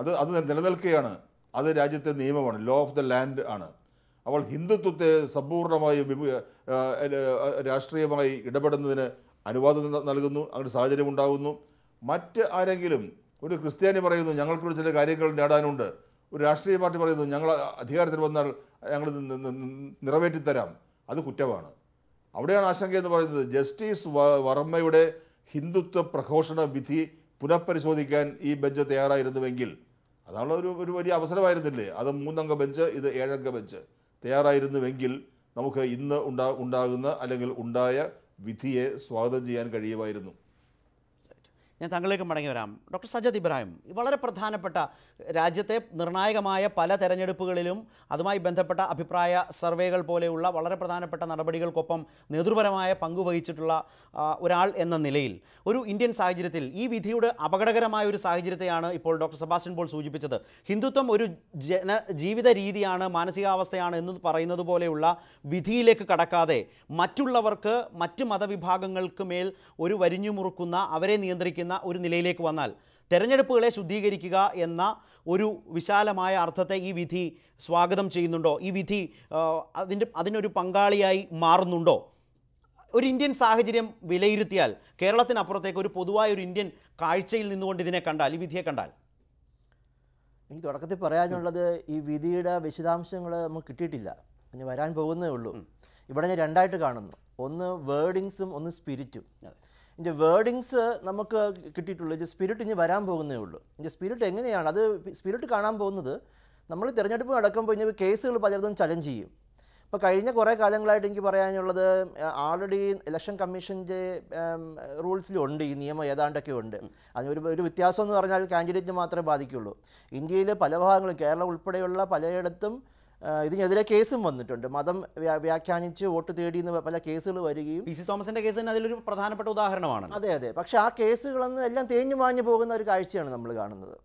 E: അത് അത് നിലനിൽക്കുകയാണ് അത് രാജ്യത്തെ നിയമമാണ് ലോ ഓഫ് ദ ലാൻഡ് ആണ് അവൾ ഹിന്ദുത്വത്തെ സമ്പൂർണ്ണമായി രാഷ്ട്രീയമായി ഇടപെടുന്നതിന് അനുവാദം നൽകുന്നു അങ്ങനെ സാഹചര്യം ഉണ്ടാകുന്നു മറ്റ് ആരെങ്കിലും ഒരു ക്രിസ്ത്യാനി പറയുന്നു ഞങ്ങൾക്കൊരു ചില കാര്യങ്ങൾ നേടാനുണ്ട് ഒരു രാഷ്ട്രീയ പാർട്ടി പറയുന്നു ഞങ്ങൾ അധികാരത്തിൽ വന്നാൽ ഞങ്ങൾ നിറവേറ്റിത്തരാം അത് കുറ്റമാണ് അവിടെയാണ് ആശങ്ക എന്ന് പറയുന്നത് ജസ്റ്റിസ് വർമ്മയുടെ ഹിന്ദുത്വ പ്രഘോഷണ വിധി പുനഃപരിശോധിക്കാൻ ഈ ബെഞ്ച് തയ്യാറായിരുന്നുവെങ്കിൽ അതാണ് ഒരു ഒരു വലിയ അവസരമായിരുന്നില്ലേ അത് മൂന്നംഗ ബെഞ്ച് ഇത് ഏഴംഗ ബെഞ്ച് തയ്യാറായിരുന്നുവെങ്കിൽ നമുക്ക് ഇന്ന് ഉണ്ടാകുന്ന അല്ലെങ്കിൽ ഉണ്ടായ വിധിയെ സ്വാഗതം ചെയ്യാൻ കഴിയുമായിരുന്നു
A: ഞാൻ താങ്കളിലേക്ക് മടങ്ങി വരാം ഡോക്ടർ സജദ് ഇബ്രാഹിം വളരെ പ്രധാനപ്പെട്ട രാജ്യത്തെ നിർണായകമായ പല തെരഞ്ഞെടുപ്പുകളിലും അതുമായി ബന്ധപ്പെട്ട അഭിപ്രായ സർവേകൾ പോലെയുള്ള വളരെ പ്രധാനപ്പെട്ട നടപടികൾക്കൊപ്പം നേതൃപരമായ പങ്കുവഹിച്ചിട്ടുള്ള ഒരാൾ എന്ന നിലയിൽ ഒരു ഇന്ത്യൻ സാഹചര്യത്തിൽ ഈ വിധിയുടെ അപകടകരമായ ഒരു സാഹചര്യത്തെയാണ് ഇപ്പോൾ ഡോക്ടർ സെബാസ്റ്റ്യൻ പോൾ സൂചിപ്പിച്ചത് ഹിന്ദുത്വം ഒരു ജന ജീവിത രീതിയാണ് മാനസികാവസ്ഥയാണ് എന്ന് പറയുന്നത് പോലെയുള്ള വിധിയിലേക്ക് കടക്കാതെ മറ്റുള്ളവർക്ക് മറ്റ് മതവിഭാഗങ്ങൾക്ക് മേൽ ഒരു വരിഞ്ഞു മുറുക്കുന്ന അവരെ നിയന്ത്രിക്കുന്ന എന്ന ഒരു നിലയിലേക്ക് വന്നാൽ തെരഞ്ഞെടുപ്പുകളെ ശുദ്ധീകരിക്കുക എന്ന ഒരു വിശാലമായ അർത്ഥത്തെ ഈ വിധി സ്വാഗതം ചെയ്യുന്നുണ്ടോ ഈ വിധി അതിൻ്റെ അതിനൊരു പങ്കാളിയായി മാറുന്നുണ്ടോ ഒരു ഇന്ത്യൻ സാഹചര്യം വിലയിരുത്തിയാൽ കേരളത്തിനപ്പുറത്തേക്ക് ഒരു പൊതുവായ ഒരു ഇന്ത്യൻ കാഴ്ചയിൽ നിന്നുകൊണ്ട് ഇതിനെ കണ്ടാൽ ഈ വിധിയെ കണ്ടാൽ
F: എനിക്ക് തുടക്കത്തിൽ പറയാനുള്ളത് ഈ വിധിയുടെ വിശദാംശങ്ങൾ നമുക്ക് കിട്ടിയിട്ടില്ല ഇനി വരാൻ പോകുന്നേ ഉള്ളൂ ഇവിടെ ഞാൻ രണ്ടായിട്ട് കാണുന്നു ഒന്ന് വേർഡിങ്സും ഒന്ന് സ്പിരിറ്റും ഇതിൻ്റെ വേർഡിങ്സ് നമുക്ക് കിട്ടിയിട്ടുള്ളൂ ഇതിൻ്റെ സ്പിരിറ്റ് ഇനി വരാൻ പോകുന്നേ ഉള്ളൂ ഇതിൻ്റെ സ്പിരിറ്റ് എങ്ങനെയാണ് അത് സ്പിരിറ്റ് കാണാൻ പോകുന്നത് നമ്മൾ തിരഞ്ഞെടുപ്പ് നടക്കുമ്പോൾ ഇനി കേസുകൾ പലർത്തും ചലഞ്ച് ചെയ്യും ഇപ്പോൾ കഴിഞ്ഞ കുറേ കാലങ്ങളായിട്ട് എനിക്ക് പറയാനുള്ളത് ആൾറെഡി ഇലക്ഷൻ കമ്മീഷൻ്റെ റൂൾസിലുണ്ട് ഈ നിയമം ഏതാണ്ടൊക്കെ ഉണ്ട് അതിനൊരു ഒരു വ്യത്യാസം എന്ന് പറഞ്ഞാൽ കാൻഡിഡേറ്റ് മാത്രമേ ബാധിക്കുള്ളൂ ഇന്ത്യയിലെ പല ഭാഗങ്ങളും കേരളം ഉൾപ്പെടെയുള്ള പലയിടത്തും ഇതിനെതിരെ കേസും വന്നിട്ടുണ്ട് മതം വ്യാഖ്യാനിച്ച് വോട്ട് തേടി എന്ന് പല കേസുകൾ വരികയും പി സി തോമസിന്റെ കേസ് തന്നെ അതിലൊരു പ്രധാനപ്പെട്ട ഉദാഹരണമാണ് അതെ അതെ പക്ഷേ ആ കേസുകളൊന്നും എല്ലാം തേഞ്ഞു മാഞ്ഞു പോകുന്ന ഒരു കാഴ്ചയാണ് നമ്മൾ കാണുന്നത്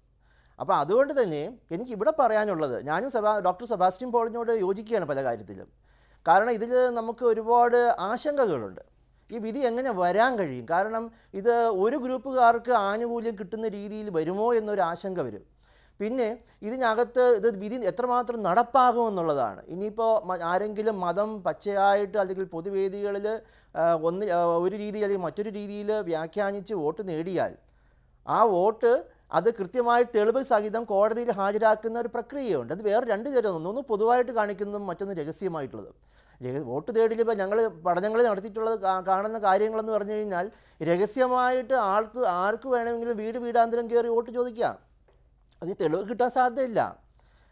F: അപ്പോൾ അതുകൊണ്ട് തന്നെ എനിക്ക് ഇവിടെ പറയാനുള്ളത് ഞാനും സബാ ഡോക്ടർ സെബാസ്റ്റ്യൻ പോളിനോട് യോജിക്കുകയാണ് പല കാര്യത്തിലും കാരണം ഇതിൽ നമുക്ക് ഒരുപാട് ആശങ്കകളുണ്ട് ഈ വിധി എങ്ങനെ വരാൻ കഴിയും കാരണം ഇത് ഒരു ഗ്രൂപ്പുകാർക്ക് ആനുകൂല്യം കിട്ടുന്ന രീതിയിൽ വരുമോ എന്നൊരു ആശങ്ക വരും പിന്നെ ഇതിനകത്ത് ഇത് വിധി എത്രമാത്രം നടപ്പാകും എന്നുള്ളതാണ് ഇനിയിപ്പോൾ ആരെങ്കിലും മതം പച്ചയായിട്ട് അല്ലെങ്കിൽ പൊതുവേദികളിൽ ഒന്ന് ഒരു രീതി അല്ലെങ്കിൽ മറ്റൊരു രീതിയിൽ വ്യാഖ്യാനിച്ച് വോട്ട് നേടിയാൽ ആ വോട്ട് അത് കൃത്യമായി തെളിവ് സഹിതം കോടതിയിൽ ഹാജരാക്കുന്ന ഒരു പ്രക്രിയയുണ്ട് അത് വേറെ രണ്ട് തരം ഒന്ന് പൊതുവായിട്ട് കാണിക്കുന്നതും മറ്റൊന്ന് രഹസ്യമായിട്ടുള്ളതും വോട്ട് തേടിലിപ്പോൾ ഞങ്ങൾ പഠനങ്ങൾ നടത്തിയിട്ടുള്ളത് കാണുന്ന കാര്യങ്ങളെന്ന് പറഞ്ഞു കഴിഞ്ഞാൽ രഹസ്യമായിട്ട് ആൾക്ക് ആർക്ക് വേണമെങ്കിലും വീട് വീടാന്തരം കയറി വോട്ട് ചോദിക്കാം അതിന് തെളിവ് കിട്ടാൻ സാധ്യതയില്ല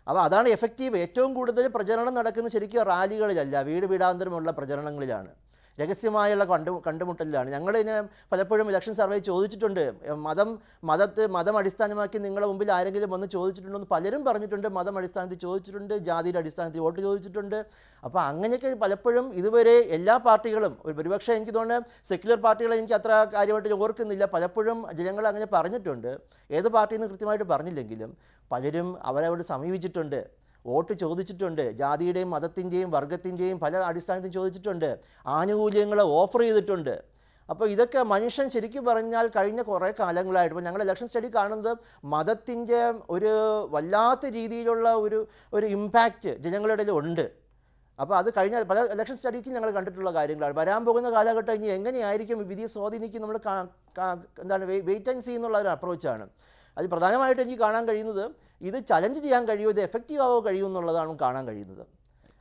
F: അപ്പോൾ അതാണ് എഫക്റ്റീവ് ഏറ്റവും കൂടുതൽ പ്രചരണം നടക്കുന്നത് ശരിക്കും റാലികളിലല്ല വീട് വീടാന്തരമുള്ള പ്രചരണങ്ങളിലാണ് രഹസ്യമായുള്ള കണ്ടു കണ്ടുമുട്ടലിലാണ് ഞങ്ങൾ ഇതിനെ പലപ്പോഴും ഇലക്ഷൻ സർവേ ചോദിച്ചിട്ടുണ്ട് മതം മതത്തെ മതം അടിസ്ഥാനമാക്കി നിങ്ങളെ മുമ്പിൽ ആരെങ്കിലും വന്ന് ചോദിച്ചിട്ടുണ്ടോ എന്ന് പലരും പറഞ്ഞിട്ടുണ്ട് മതം അടിസ്ഥാനത്തിൽ ചോദിച്ചിട്ടുണ്ട് ജാതിയുടെ അടിസ്ഥാനത്തിൽ വോട്ട് ചോദിച്ചിട്ടുണ്ട് അപ്പോൾ അങ്ങനെയൊക്കെ പലപ്പോഴും ഇതുവരെ എല്ലാ പാർട്ടികളും ഒരുപക്ഷെ എനിക്ക് തോന്നുന്നത് സെക്യുലർ പാർട്ടികളെ എനിക്ക് അത്ര കാര്യമായിട്ട് ഓർക്കുന്നില്ല പലപ്പോഴും ജനങ്ങൾ അങ്ങനെ പറഞ്ഞിട്ടുണ്ട് ഏത് പാർട്ടിയെന്ന് കൃത്യമായിട്ട് പറഞ്ഞില്ലെങ്കിലും പലരും അവരവിടെ സമീപിച്ചിട്ടുണ്ട് വോട്ട് ചോദിച്ചിട്ടുണ്ട് ജാതിയുടെയും മതത്തിൻ്റെയും വർഗത്തിൻ്റെയും പല അടിസ്ഥാനത്തിൽ ചോദിച്ചിട്ടുണ്ട് ആനുകൂല്യങ്ങൾ ഓഫർ ചെയ്തിട്ടുണ്ട് അപ്പോൾ ഇതൊക്കെ മനുഷ്യൻ ശരിക്കും പറഞ്ഞാൽ കഴിഞ്ഞ കുറേ കാലങ്ങളായിട്ട് ഇപ്പോൾ ഞങ്ങൾ ഇലക്ഷൻ സ്റ്റഡി കാണുന്നത് മതത്തിൻ്റെ ഒരു വല്ലാത്ത രീതിയിലുള്ള ഒരു ഒരു ഇമ്പാക്റ്റ് ജനങ്ങളുടെ ഉണ്ട് അപ്പോൾ അത് കഴിഞ്ഞ പല ഇലക്ഷൻ സ്റ്റഡിക്ക് ഞങ്ങൾ കണ്ടിട്ടുള്ള കാര്യങ്ങളാണ് വരാൻ പോകുന്ന കാലഘട്ടം ഇനി എങ്ങനെയായിരിക്കും വിധിയെ സ്വാധീനിക്കും നമ്മൾ എന്താണ് വെയിറ്റ് ആൻഡ് സീ ഒരു അപ്രോച്ചാണ് അതിൽ പ്രധാനമായിട്ട് എനിക്ക് കാണാൻ കഴിയുന്നത് ഇത് ചലഞ്ച് ചെയ്യാൻ കഴിയുമോ ഇത് എഫക്റ്റീവ് ആവോ എന്നുള്ളതാണ് കാണാൻ കഴിയുന്നത്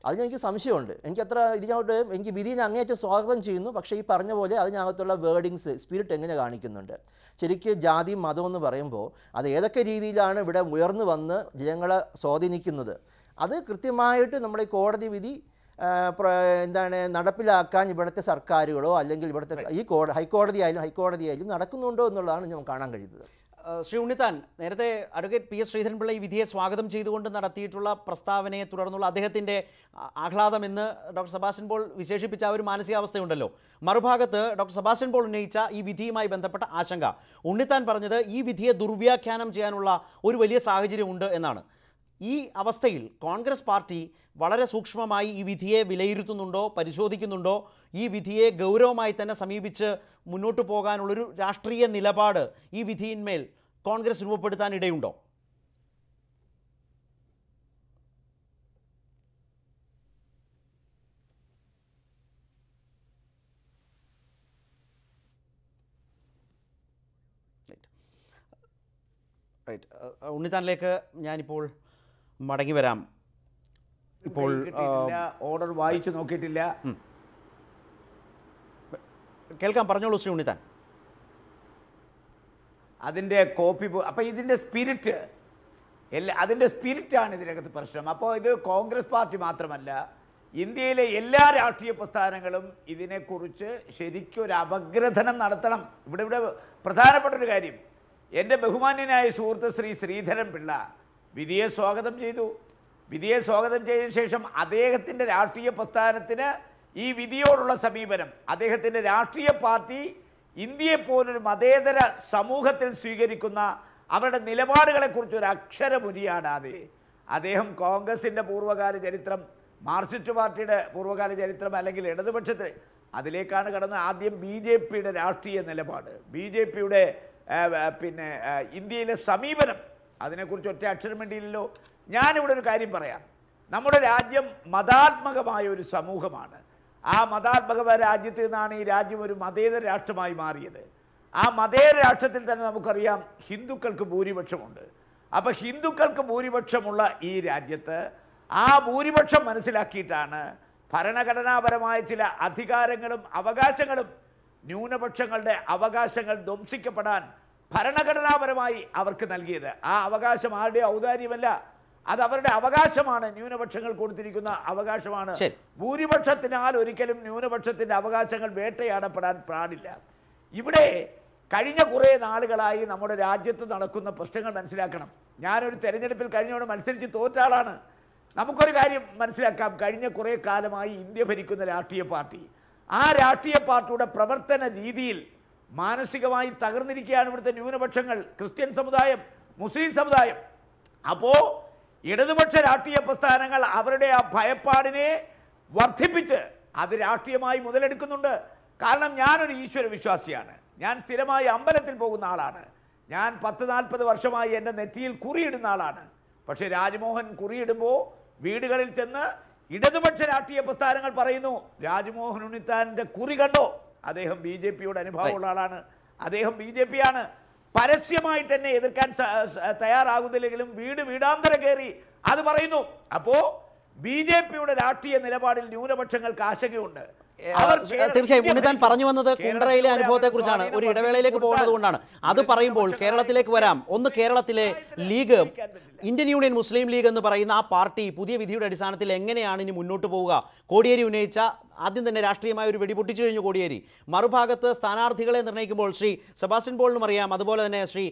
F: അതിനെനിക്ക് എനിക്ക് സംശയമുണ്ട് എനിക്ക് അത്ര ഇതിനോട്ട് എനിക്ക് വിധിയിൽ അങ്ങേയറ്റം സ്വാഗതം ചെയ്യുന്നു പക്ഷേ ഈ പറഞ്ഞ പോലെ അതിനകത്തുള്ള വേർഡിങ്സ് സ്പിരിറ്റ് എങ്ങനെ കാണിക്കുന്നുണ്ട് ശരിക്കും ജാതി മതം എന്ന് പറയുമ്പോൾ അത് ഏതൊക്കെ രീതിയിലാണ് ഇവിടെ ഉയർന്നു വന്ന് ജനങ്ങളെ സ്വാധീനിക്കുന്നത് അത് കൃത്യമായിട്ട് നമ്മുടെ കോടതി വിധി എന്താണ് നടപ്പിലാക്കാൻ ഇവിടുത്തെ സർക്കാരുകളോ അല്ലെങ്കിൽ ഇവിടുത്തെ ഈ കോ ഹൈക്കോടതി ആയാലും ഹൈക്കോടതി ആയാലും നടക്കുന്നുണ്ടോ എന്നുള്ളതാണ് ഞാൻ കാണാൻ കഴിയുന്നത്
A: ശ്രീ ഉണ്ണിത്താൻ നേരത്തെ അഡ്വക്കേറ്റ് പി എസ് ശ്രീധരൻപിള്ള ഈ വിധിയെ സ്വാഗതം ചെയ്തുകൊണ്ട് നടത്തിയിട്ടുള്ള പ്രസ്താവനയെ തുടർന്നുള്ള അദ്ദേഹത്തിൻ്റെ ആഹ്ലാദം എന്ന് ഡോക്ടർ സെബാസ്റ്റ്യൻ പോൾ വിശേഷിപ്പിച്ച ഒരു മാനസികാവസ്ഥയുണ്ടല്ലോ മറുഭാഗത്ത് ഡോക്ടർ സെബാസ്റ്റ്യൻ പോൾ ഉന്നയിച്ച ഈ വിധിയുമായി ബന്ധപ്പെട്ട ആശങ്ക ഉണ്ണിത്താൻ പറഞ്ഞത് ഈ വിധിയെ ദുർവ്യാഖ്യാനം ചെയ്യാനുള്ള ഒരു വലിയ സാഹചര്യമുണ്ട് എന്നാണ് ഈ അവസ്ഥയിൽ കോൺഗ്രസ് പാർട്ടി വളരെ സൂക്ഷ്മമായി ഈ വിധിയെ വിലയിരുത്തുന്നുണ്ടോ പരിശോധിക്കുന്നുണ്ടോ ഈ വിധിയെ ഗൗരവമായി തന്നെ സമീപിച്ച് മുന്നോട്ട് പോകാനുള്ളൊരു രാഷ്ട്രീയ നിലപാട് ഈ വിധിയിന്മേൽ കോൺഗ്രസ് രൂപപ്പെടുത്താൻ ഇടയുണ്ടോ റൈറ്റ് ഉണ്ണിത്താനിലേക്ക് ഞാനിപ്പോൾ മടങ്ങി വരാം
C: ഇപ്പോൾ ഓർഡർ വായിച്ചു നോക്കിയിട്ടില്ല കേൾക്കാം പറഞ്ഞോളൂ ശ്രീ ഉണ്ണിത്താൻ അതിൻ്റെ കോപ്പി അപ്പം ഇതിൻ്റെ സ്പിരിറ്റ് എല്ലാ അതിൻ്റെ സ്പിരിറ്റാണ് ഇതിനകത്ത് പ്രശ്നം അപ്പോൾ ഇത് കോൺഗ്രസ് പാർട്ടി മാത്രമല്ല ഇന്ത്യയിലെ എല്ലാ രാഷ്ട്രീയ പ്രസ്ഥാനങ്ങളും ഇതിനെക്കുറിച്ച് ശരിക്കും ഒരു അപഗ്രഥനം നടത്തണം ഇവിടെ ഇവിടെ പ്രധാനപ്പെട്ട ഒരു കാര്യം എൻ്റെ ബഹുമാന്യനായ സുഹൃത്ത് ശ്രീ ശ്രീധരൻ പിള്ള വിധിയെ സ്വാഗതം ചെയ്തു വിധിയെ സ്വാഗതം ചെയ്തതിനു ശേഷം അദ്ദേഹത്തിൻ്റെ രാഷ്ട്രീയ പ്രസ്ഥാനത്തിന് ഈ വിധിയോടുള്ള സമീപനം അദ്ദേഹത്തിൻ്റെ രാഷ്ട്രീയ പാർട്ടി ഇന്ത്യയെ പോലൊരു മതേതര സമൂഹത്തിൽ സ്വീകരിക്കുന്ന അവരുടെ നിലപാടുകളെക്കുറിച്ച് ഒരു അക്ഷരമുരിയാടാതെ അദ്ദേഹം കോൺഗ്രസിൻ്റെ പൂർവ്വകാല ചരിത്രം മാർസിസ്റ്റ് പാർട്ടിയുടെ പൂർവ്വകാല ചരിത്രം അല്ലെങ്കിൽ ഇടതുപക്ഷത്തെ അതിലേക്കാണ് കടന്ന് ആദ്യം ബി ജെ പിയുടെ രാഷ്ട്രീയ നിലപാട് ബി ജെ പിയുടെ പിന്നെ ഇന്ത്യയിലെ സമീപനം അതിനെക്കുറിച്ച് ഒറ്റ അക്ഷരം വേണ്ടിയില്ലല്ലോ ഞാനിവിടെ ഒരു കാര്യം പറയാം നമ്മുടെ രാജ്യം മതാത്മകമായ ഒരു സമൂഹമാണ് ആ മതാത്മകമായ രാജ്യത്തിൽ നിന്നാണ് ഈ രാജ്യം ഒരു മതേതര രാഷ്ട്രമായി മാറിയത് ആ മതേതര രാഷ്ട്രത്തിൽ തന്നെ നമുക്കറിയാം ഹിന്ദുക്കൾക്ക് ഭൂരിപക്ഷമുണ്ട് അപ്പോൾ ഹിന്ദുക്കൾക്ക് ഭൂരിപക്ഷമുള്ള ഈ രാജ്യത്ത് ആ ഭൂരിപക്ഷം മനസ്സിലാക്കിയിട്ടാണ് ഭരണഘടനാപരമായ ചില അധികാരങ്ങളും അവകാശങ്ങളും ന്യൂനപക്ഷങ്ങളുടെ അവകാശങ്ങൾ ധ്വംസിക്കപ്പെടാൻ ഭരണഘടനാപരമായി അവർക്ക് നൽകിയത് ആ അവകാശം ആരുടെ ഔദാര്യമല്ല അത് അവരുടെ അവകാശമാണ് ന്യൂനപക്ഷങ്ങൾ കൊടുത്തിരിക്കുന്ന അവകാശമാണ് ഭൂരിപക്ഷത്തിനാൽ ഒരിക്കലും ന്യൂനപക്ഷത്തിൻ്റെ അവകാശങ്ങൾ വേട്ടയാടപ്പെടാൻ പാടില്ല ഇവിടെ കഴിഞ്ഞ കുറേ നാളുകളായി നമ്മുടെ രാജ്യത്ത് നടക്കുന്ന പ്രശ്നങ്ങൾ മനസ്സിലാക്കണം ഞാനൊരു തെരഞ്ഞെടുപ്പിൽ കഴിഞ്ഞോട് മത്സരിച്ച് തോറ്റ ആളാണ് നമുക്കൊരു കാര്യം മനസ്സിലാക്കാം കഴിഞ്ഞ കുറേ കാലമായി ഇന്ത്യ ഭരിക്കുന്ന രാഷ്ട്രീയ പാർട്ടി ആ രാഷ്ട്രീയ പാർട്ടിയുടെ പ്രവർത്തന രീതിയിൽ മാനസികമായി തകർന്നിരിക്കുകയാണ് ഇവിടുത്തെ ന്യൂനപക്ഷങ്ങൾ ക്രിസ്ത്യൻ സമുദായം മുസ്ലിം സമുദായം അപ്പോൾ ഇടതുപക്ഷ രാഷ്ട്രീയ പ്രസ്ഥാനങ്ങൾ അവരുടെ ആ ഭയപ്പാടിനെ വർദ്ധിപ്പിച്ച് അത് രാഷ്ട്രീയമായി മുതലെടുക്കുന്നുണ്ട് കാരണം ഞാനൊരു ഈശ്വര വിശ്വാസിയാണ് ഞാൻ സ്ഥിരമായി അമ്പലത്തിൽ പോകുന്ന ആളാണ് ഞാൻ പത്ത് നാൽപ്പത് വർഷമായി എൻ്റെ നെറ്റിയിൽ കുറിയിടുന്ന ആളാണ് പക്ഷേ രാജ്മോഹൻ കുറിയിടുമ്പോൾ വീടുകളിൽ ചെന്ന് ഇടതുപക്ഷ രാഷ്ട്രീയ പ്രസ്ഥാനങ്ങൾ പറയുന്നു രാജ്മോഹൻ ഉണ്ണിത്താൻ്റെ കുറി കണ്ടോ അദ്ദേഹം ബി ജെ പിയോട് അനുഭവമുള്ള ആളാണ് അദ്ദേഹം ബി ജെ പി ആണ് പരസ്യമായിട്ട് തന്നെ എതിർക്കാൻ തയ്യാറാകുന്നില്ലെങ്കിലും വീട് വീടാന്തര കയറി അത് പറയുന്നു അപ്പോൾ ബി ജെ പിയുടെ രാഷ്ട്രീയ നിലപാടിൽ ന്യൂനപക്ഷങ്ങൾക്ക് ആശങ്കയുണ്ട് തീർച്ചയായും
A: ഉണ്ണിത്താൻ പറഞ്ഞു വന്നത് കുണ്ടറയിലെ അനുഭവത്തെക്കുറിച്ചാണ് ഒരു ഇടവേളയിലേക്ക് പോകുന്നത് കൊണ്ടാണ് അത് പറയുമ്പോൾ കേരളത്തിലേക്ക് വരാം ഒന്ന് കേരളത്തിലെ ലീഗ് ഇന്ത്യൻ യൂണിയൻ മുസ്ലിം ലീഗ് എന്ന് പറയുന്ന ആ പാർട്ടി പുതിയ വിധിയുടെ അടിസ്ഥാനത്തിൽ എങ്ങനെയാണ് ഇനി മുന്നോട്ട് പോവുക കോടിയേരി ഉന്നയിച്ച ആദ്യം തന്നെ രാഷ്ട്രീയമായ ഒരു വെടിപൊട്ടിച്ചു കഴിഞ്ഞു കോടിയേരി മറുഭാഗത്ത് സ്ഥാനാർത്ഥികളെ നിർണ്ണയിക്കുമ്പോൾ ശ്രീ സെബാസ്റ്റ്യൻ പോളിനും അറിയാം അതുപോലെ തന്നെ ശ്രീ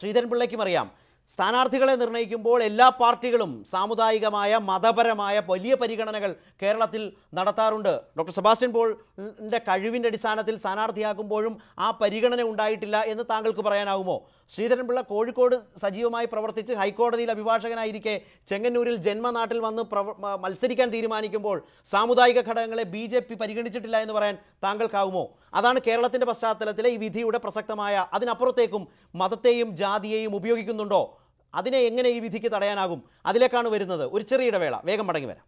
A: ശ്രീധരൻപിള്ളയ്ക്കും അറിയാം സ്ഥാനാർത്ഥികളെ നിർണ്ണയിക്കുമ്പോൾ എല്ലാ പാർട്ടികളും സാമുദായികമായ മതപരമായ വലിയ പരിഗണനകൾ കേരളത്തിൽ നടത്താറുണ്ട് ഡോക്ടർ സെബാസ്റ്റ്യൻ പോളിൻ്റെ കഴിവിൻ്റെ അടിസ്ഥാനത്തിൽ സ്ഥാനാർത്ഥിയാക്കുമ്പോഴും ആ പരിഗണന ഉണ്ടായിട്ടില്ല എന്ന് താങ്കൾക്ക് പറയാനാവുമോ ശ്രീധരൻപിള്ള കോഴിക്കോട് സജീവമായി പ്രവർത്തിച്ച് ഹൈക്കോടതിയിൽ അഭിഭാഷകനായിരിക്കെ ചെങ്ങന്നൂരിൽ ജന്മനാട്ടിൽ വന്ന് മത്സരിക്കാൻ തീരുമാനിക്കുമ്പോൾ സാമുദായിക ഘടകങ്ങളെ ബി പരിഗണിച്ചിട്ടില്ല എന്ന് പറയാൻ താങ്കൾക്കാവുമോ അതാണ് കേരളത്തിൻ്റെ പശ്ചാത്തലത്തിലെ ഈ വിധിയുടെ പ്രസക്തമായ അതിനപ്പുറത്തേക്കും മതത്തെയും ജാതിയെയും ഉപയോഗിക്കുന്നുണ്ടോ അതിനെ എങ്ങനെ ഈ വിധിക്ക് തടയാനാകും അതിലേക്കാണ് വരുന്നത് ഒരു ചെറിയ ഇടവേള വേഗം മടങ്ങി വരാം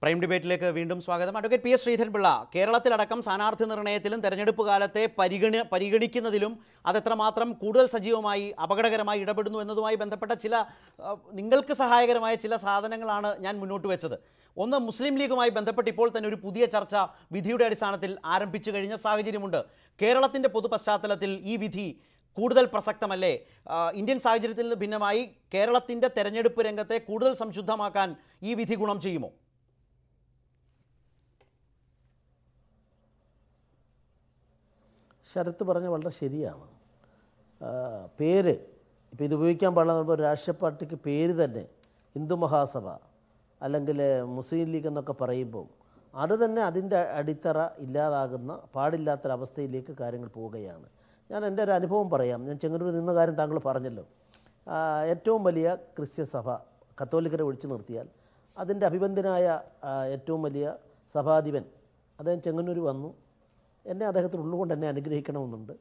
A: പ്രൈം ഡിബേറ്റിലേക്ക് വീണ്ടും സ്വാഗതം അഡ്വക്കേറ്റ് പി എസ് ശ്രീധരൻപിള്ള കേരളത്തിലടക്കം സ്ഥാനാർത്ഥി നിർണയത്തിലും തെരഞ്ഞെടുപ്പ് കാലത്തെ പരിഗണി പരിഗണിക്കുന്നതിലും അതെത്രമാത്രം കൂടുതൽ സജീവമായി അപകടകരമായി ഇടപെടുന്നു എന്നതുമായി ബന്ധപ്പെട്ട ചില നിങ്ങൾക്ക് സഹായകരമായ ചില സാധനങ്ങളാണ് ഞാൻ മുന്നോട്ട് വെച്ചത് ഒന്ന് മുസ്ലിം ലീഗുമായി ബന്ധപ്പെട്ട് ഇപ്പോൾ തന്നെ ഒരു പുതിയ ചർച്ച വിധിയുടെ അടിസ്ഥാനത്തിൽ ആരംഭിച്ചു കഴിഞ്ഞ സാഹചര്യമുണ്ട് കേരളത്തിൻ്റെ പൊതു പശ്ചാത്തലത്തിൽ ഈ വിധി കൂടുതൽ പ്രസക്തമല്ലേ ഇന്ത്യൻ സാഹചര്യത്തിൽ നിന്ന് ഭിന്നമായി കേരളത്തിൻ്റെ തെരഞ്ഞെടുപ്പ് രംഗത്തെ കൂടുതൽ സംശുദ്ധമാക്കാൻ ഈ വിധി ഗുണം ചെയ്യുമോ
D: ശരത്ത് പറഞ്ഞ വളരെ ശരിയാണ് പേര് ഇപ്പോൾ ഇത് ഉപയോഗിക്കാൻ പാടില്ല ഒരു രാഷ്ട്രീയ പാർട്ടിക്ക് പേര് തന്നെ ഹിന്ദു മഹാസഭ അല്ലെങ്കിൽ മുസ്ലിം ലീഗ് എന്നൊക്കെ പറയുമ്പോൾ അത് തന്നെ അതിൻ്റെ അടിത്തറ ഇല്ലാതാകുന്ന പാടില്ലാത്തൊരവസ്ഥയിലേക്ക് കാര്യങ്ങൾ പോവുകയാണ് ഞാൻ എൻ്റെ ഒരു അനുഭവം പറയാം ഞാൻ ചെങ്ങന്നൂർ നിന്ന കാര്യം താങ്കൾ പറഞ്ഞല്ലോ ഏറ്റവും വലിയ സഭ കത്തോലിക്കരെ ഒഴിച്ചു നിർത്തിയാൽ അതിൻ്റെ അഭിബന്ധനായ ഏറ്റവും വലിയ സഭാധിപൻ അദ്ദേഹം ചെങ്ങന്നൂർ വന്നു എന്നെ അദ്ദേഹത്തിന് ഉള്ളുകൊണ്ട് എന്നെ അനുഗ്രഹിക്കണമെന്നുണ്ട്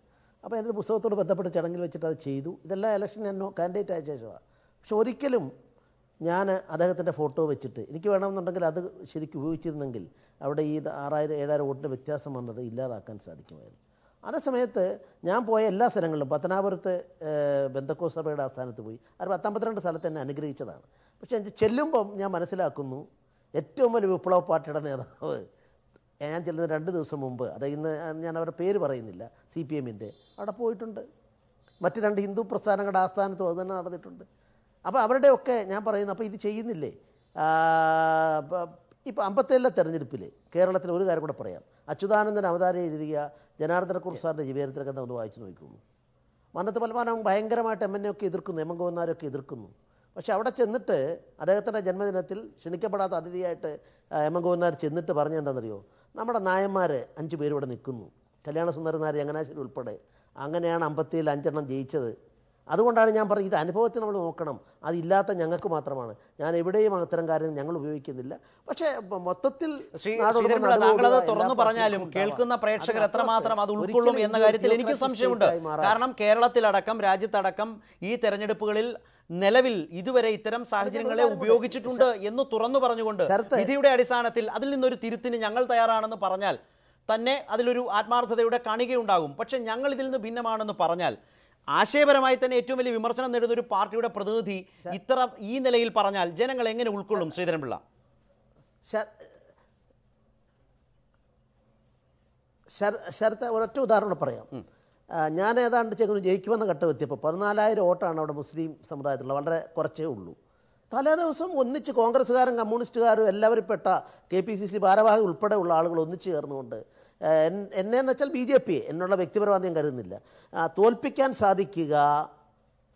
D: അപ്പോൾ എൻ്റെ പുസ്തകത്തോട് ബന്ധപ്പെട്ട ചടങ്ങിൽ വെച്ചിട്ട് അത് ചെയ്തു ഇതെല്ലാം ഇലക്ഷൻ ഞാൻ കാൻഡിഡേറ്റ് ആയ ശേഷമാണ് പക്ഷെ ഒരിക്കലും ഞാൻ അദ്ദേഹത്തിൻ്റെ ഫോട്ടോ വെച്ചിട്ട് എനിക്ക് വേണമെന്നുണ്ടെങ്കിൽ അത് ശരിക്കും ഉപയോഗിച്ചിരുന്നെങ്കിൽ അവിടെ ഈ ആറായിരം ഏഴായിരം വോട്ടിൻ്റെ വ്യത്യാസം വന്നത് ഇല്ലാതാക്കാൻ സാധിക്കുമായിരുന്നു അതേ സമയത്ത് ഞാൻ പോയ എല്ലാ സ്ഥലങ്ങളിലും പത്തനാപുരത്ത് ബന്ധക്കോ സഭയുടെ ആസ്ഥാനത്ത് പോയി അത് പത്തമ്പത്തിരണ്ട് സ്ഥലത്ത് എന്നെ അനുഗ്രഹിച്ചതാണ് പക്ഷേ ചെല്ലുമ്പം ഞാൻ മനസ്സിലാക്കുന്നു ഏറ്റവും വലിയ വിപ്ലവ പാർട്ടിയുടെ നേതാവ് ഞാൻ ചെല്ലുന്ന രണ്ട് ദിവസം മുമ്പ് അതായത് ഇന്ന് ഞാൻ അവരുടെ പേര് പറയുന്നില്ല സി പി എമ്മിൻ്റെ അവിടെ പോയിട്ടുണ്ട് മറ്റ് രണ്ട് ഹിന്ദു പ്രസ്ഥാനങ്ങളുടെ ആസ്ഥാനത്തും അത് തന്നെ നടന്നിട്ടുണ്ട് അപ്പോൾ അവരുടെയൊക്കെ ഞാൻ പറയുന്നു അപ്പോൾ ഇത് ചെയ്യുന്നില്ലേ ഇപ്പോൾ അമ്പത്തേഴിലെ തെരഞ്ഞെടുപ്പിൽ കേരളത്തിൽ ഒരു കാര്യം കൂടെ പറയാം അച്യുതാനന്ദൻ അവതാരം എഴുതിയ ജനാർദ്ദന കുർസാറിൻ്റെ ജീവചരിത്രമൊക്കെ ഒന്ന് വായിച്ചു നോക്കിക്കോളൂ മന്നത്ത് പലമാനം ഭയങ്കരമായിട്ട് എം എൻ എ ഒക്കെ എതിർക്കുന്നു എം എൻ എതിർക്കുന്നു പക്ഷെ അവിടെ ചെന്നിട്ട് അദ്ദേഹത്തിൻ്റെ ജന്മദിനത്തിൽ ക്ഷണിക്കപ്പെടാത്ത അതിഥിയായിട്ട് എം എൻ ഗോവന്നാർ ചെന്നിട്ട് പറഞ്ഞെന്താണെന്നറിയോ നമ്മുടെ നായന്മാർ അഞ്ച് പേര് ഇവിടെ നിൽക്കുന്നു കല്യാണസുന്ദരനാർ ചങ്ങനാശ്ശേരി ഉൾപ്പെടെ അങ്ങനെയാണ് അമ്പത്തിയിൽ അഞ്ചെണ്ണം ജയിച്ചത് അതുകൊണ്ടാണ് ഞാൻ പറഞ്ഞത് ഇത് അനുഭവത്തിൽ നമ്മൾ നോക്കണം അതില്ലാത്ത ഞങ്ങൾക്ക് മാത്രമാണ് ഞാൻ എവിടെയും അത്തരം കാര്യം ഞങ്ങൾ ഉപയോഗിക്കുന്നില്ല പക്ഷേ
A: മൊത്തത്തിൽ തുറന്നു പറഞ്ഞാലും കേൾക്കുന്ന പ്രേക്ഷകർ എത്രമാത്രം അത് ഉൾക്കൊള്ളും എന്ന കാര്യത്തിൽ എനിക്ക് സംശയമുണ്ട് കാരണം കേരളത്തിലടക്കം രാജ്യത്തടക്കം ഈ തെരഞ്ഞെടുപ്പുകളിൽ നിലവിൽ ഇതുവരെ ഇത്തരം സാഹചര്യങ്ങളെ ഉപയോഗിച്ചിട്ടുണ്ട് എന്ന് തുറന്നു പറഞ്ഞുകൊണ്ട് വിധിയുടെ അടിസ്ഥാനത്തിൽ അതിൽ നിന്നൊരു തിരുത്തിന് ഞങ്ങൾ തയ്യാറാണെന്ന് പറഞ്ഞാൽ തന്നെ അതിലൊരു ആത്മാർത്ഥതയുടെ കണികയുണ്ടാകും പക്ഷെ ഞങ്ങൾ ഇതിൽ നിന്ന് ഭിന്നമാണെന്ന് പറഞ്ഞാൽ ആശയപരമായി തന്നെ ഏറ്റവും വലിയ വിമർശനം നേടുന്ന ഒരു പാർട്ടിയുടെ പ്രതിനിധി ഇത്ര ഈ നിലയിൽ പറഞ്ഞാൽ ജനങ്ങൾ എങ്ങനെ ഉൾക്കൊള്ളും ശ്രീധരൻപിള്ള
D: ശരത്തെ ഒരൊറ്റ ഉദാഹരണം പറയാം ഞാൻ ഏതാണ്ട് ചെങ്ങനെ ജയിക്കുമെന്ന ഘട്ടം എത്തിയപ്പോൾ പതിനാലായിരം വോട്ടാണ് അവിടെ മുസ്ലിം സമുദായത്തിലുള്ള വളരെ കുറച്ചേ ഉള്ളൂ തലേ ദിവസം ഒന്നിച്ച് കോൺഗ്രസ്സുകാരും കമ്മ്യൂണിസ്റ്റുകാരും എല്ലാവരും പെട്ട കെ പി സി സി ഭാരവാഹി ഉൾപ്പെടെയുള്ള ആളുകൾ ഒന്നിച്ച് ചേർന്നുകൊണ്ട് എന്നെ എന്ന് വെച്ചാൽ ബി ജെ പി എന്നുള്ള വ്യക്തിപരമായി ഞാൻ കരുതുന്നില്ല തോൽപ്പിക്കാൻ സാധിക്കുക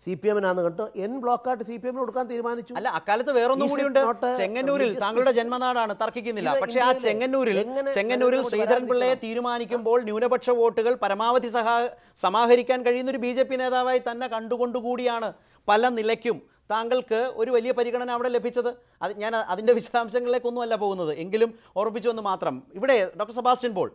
D: സി പി എമ്മിനാന്ന് കേട്ടോ എൻ ബ്ലോക്കായിട്ട് സി പി എമ്മിന് കൊടുക്കാൻ തീരുമാനിച്ചു അല്ല അക്കാലത്ത് വേറൊന്നും കൂടിയുണ്ട് ചെങ്ങന്നൂരിൽ താങ്കളുടെ
A: ജന്മനാടാണ് തർക്കിക്കുന്നില്ല പക്ഷേ ആ ചെങ്ങന്നൂരിൽ ചെങ്ങന്നൂരിൽ ശ്രീധരൻ പിള്ളയെ തീരുമാനിക്കുമ്പോൾ ന്യൂനപക്ഷ വോട്ടുകൾ പരമാവധി സഹാ സമാഹരിക്കാൻ കഴിയുന്ന ഒരു ബി ജെ പി നേതാവായി തന്നെ കണ്ടുകൊണ്ടുകൂടിയാണ് പല നിലയ്ക്കും താങ്കൾക്ക് ഒരു വലിയ പരിഗണന അവിടെ ലഭിച്ചത് അത് ഞാൻ അതിൻ്റെ വിശദാംശങ്ങളിലേക്കൊന്നുമല്ല പോകുന്നത് എങ്കിലും ഓർമ്മിച്ചു വന്ന് മാത്രം ഇവിടെ ഡോക്ടർ സെബാസ്റ്റ്യൻ പോൾ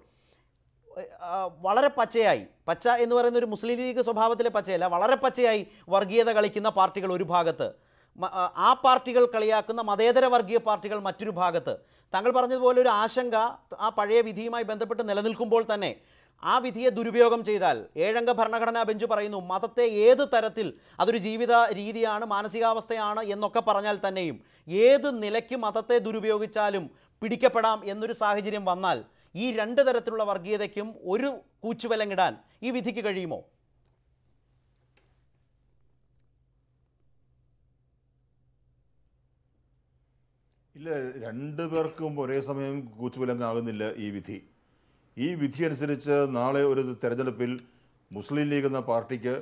A: വളരെ പച്ചയായി പച്ച എന്ന് പറയുന്ന ഒരു മുസ്ലിം ലീഗ് സ്വഭാവത്തിലെ പച്ചയല്ല വളരെ പച്ചയായി വർഗീയത കളിക്കുന്ന പാർട്ടികൾ ഒരു ഭാഗത്ത് ആ പാർട്ടികൾ കളിയാക്കുന്ന മതേതര വർഗീയ പാർട്ടികൾ മറ്റൊരു ഭാഗത്ത് താങ്കൾ പറഞ്ഞതുപോലെ ഒരു ആശങ്ക ആ പഴയ വിധിയുമായി ബന്ധപ്പെട്ട് നിലനിൽക്കുമ്പോൾ തന്നെ ആ വിധിയെ ദുരുപയോഗം ചെയ്താൽ ഏഴംഗ ഭരണഘടനാ ബെഞ്ച് പറയുന്നു മതത്തെ ഏത് തരത്തിൽ അതൊരു ജീവിത രീതിയാണ് മാനസികാവസ്ഥയാണ് എന്നൊക്കെ പറഞ്ഞാൽ തന്നെയും ഏത് നിലയ്ക്ക് മതത്തെ ദുരുപയോഗിച്ചാലും പിടിക്കപ്പെടാം എന്നൊരു സാഹചര്യം വന്നാൽ ഈ രണ്ട് തരത്തിലുള്ള വർഗീയതയ്ക്കും ഒരു കൂച്ചുവലങ്ങിടാൻ ഈ വിധിക്ക് കഴിയുമോ
E: ഇല്ല രണ്ടു പേർക്കും ഒരേ സമയം കൂച്ചുവിലങ്ങാകുന്നില്ല ഈ വിധി ഈ വിധി അനുസരിച്ച് നാളെ ഒരു തെരഞ്ഞെടുപ്പിൽ മുസ്ലിം ലീഗ് എന്ന പാർട്ടിക്ക്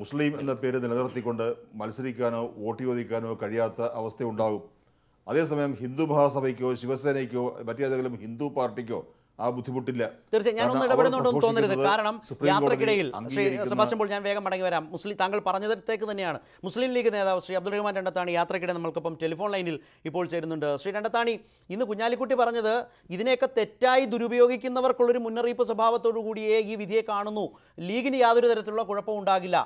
E: മുസ്ലിം എന്ന പേര് നിലനിർത്തിക്കൊണ്ട് മത്സരിക്കാനോ വോട്ട് ചോദിക്കാനോ കഴിയാത്ത അവസ്ഥ ഉണ്ടാകും അതേസമയം ഹിന്ദു മഹാസഭയ്ക്കോ ശിവസേനയ്ക്കോ മറ്റേതെങ്കിലും ഹിന്ദു പാർട്ടിക്കോ ആ ബുദ്ധിമുട്ടില്ല തീർച്ചയായും ഞാനൊന്നും ഇടപെടുന്നുണ്ടെന്ന് തോന്നരുത് കാരണം യാത്രക്കിടയിൽ ശ്രീ
A: പോൾ ഞാൻ വേഗം മടങ്ങി വരാം മുസ്ലിം താങ്കൾ പറഞ്ഞതിടത്തേക്ക് തന്നെയാണ് മുസ്ലിം ലീഗ് നേതാവ് ശ്രീ അബ്ദുൾ റഹ്മാൻ രണ്ടത്താണി യാത്രക്കിടെ നമ്മൾക്കൊപ്പം ടെലിഫോൺ ലൈനിൽ ഇപ്പോൾ ചേരുന്നുണ്ട് ശ്രീ രണ്ടത്താണി ഇന്ന് കുഞ്ഞാലിക്കുട്ടി പറഞ്ഞത് ഇതിനെയൊക്കെ തെറ്റായി ദുരുപയോഗിക്കുന്നവർക്കുള്ളൊരു മുന്നറിയിപ്പ് സ്വഭാവത്തോടു കൂടിയേ ഈ വിധിയെ കാണുന്നു ലീഗിന് യാതൊരു തരത്തിലുള്ള കുഴപ്പം ഉണ്ടാകില്ല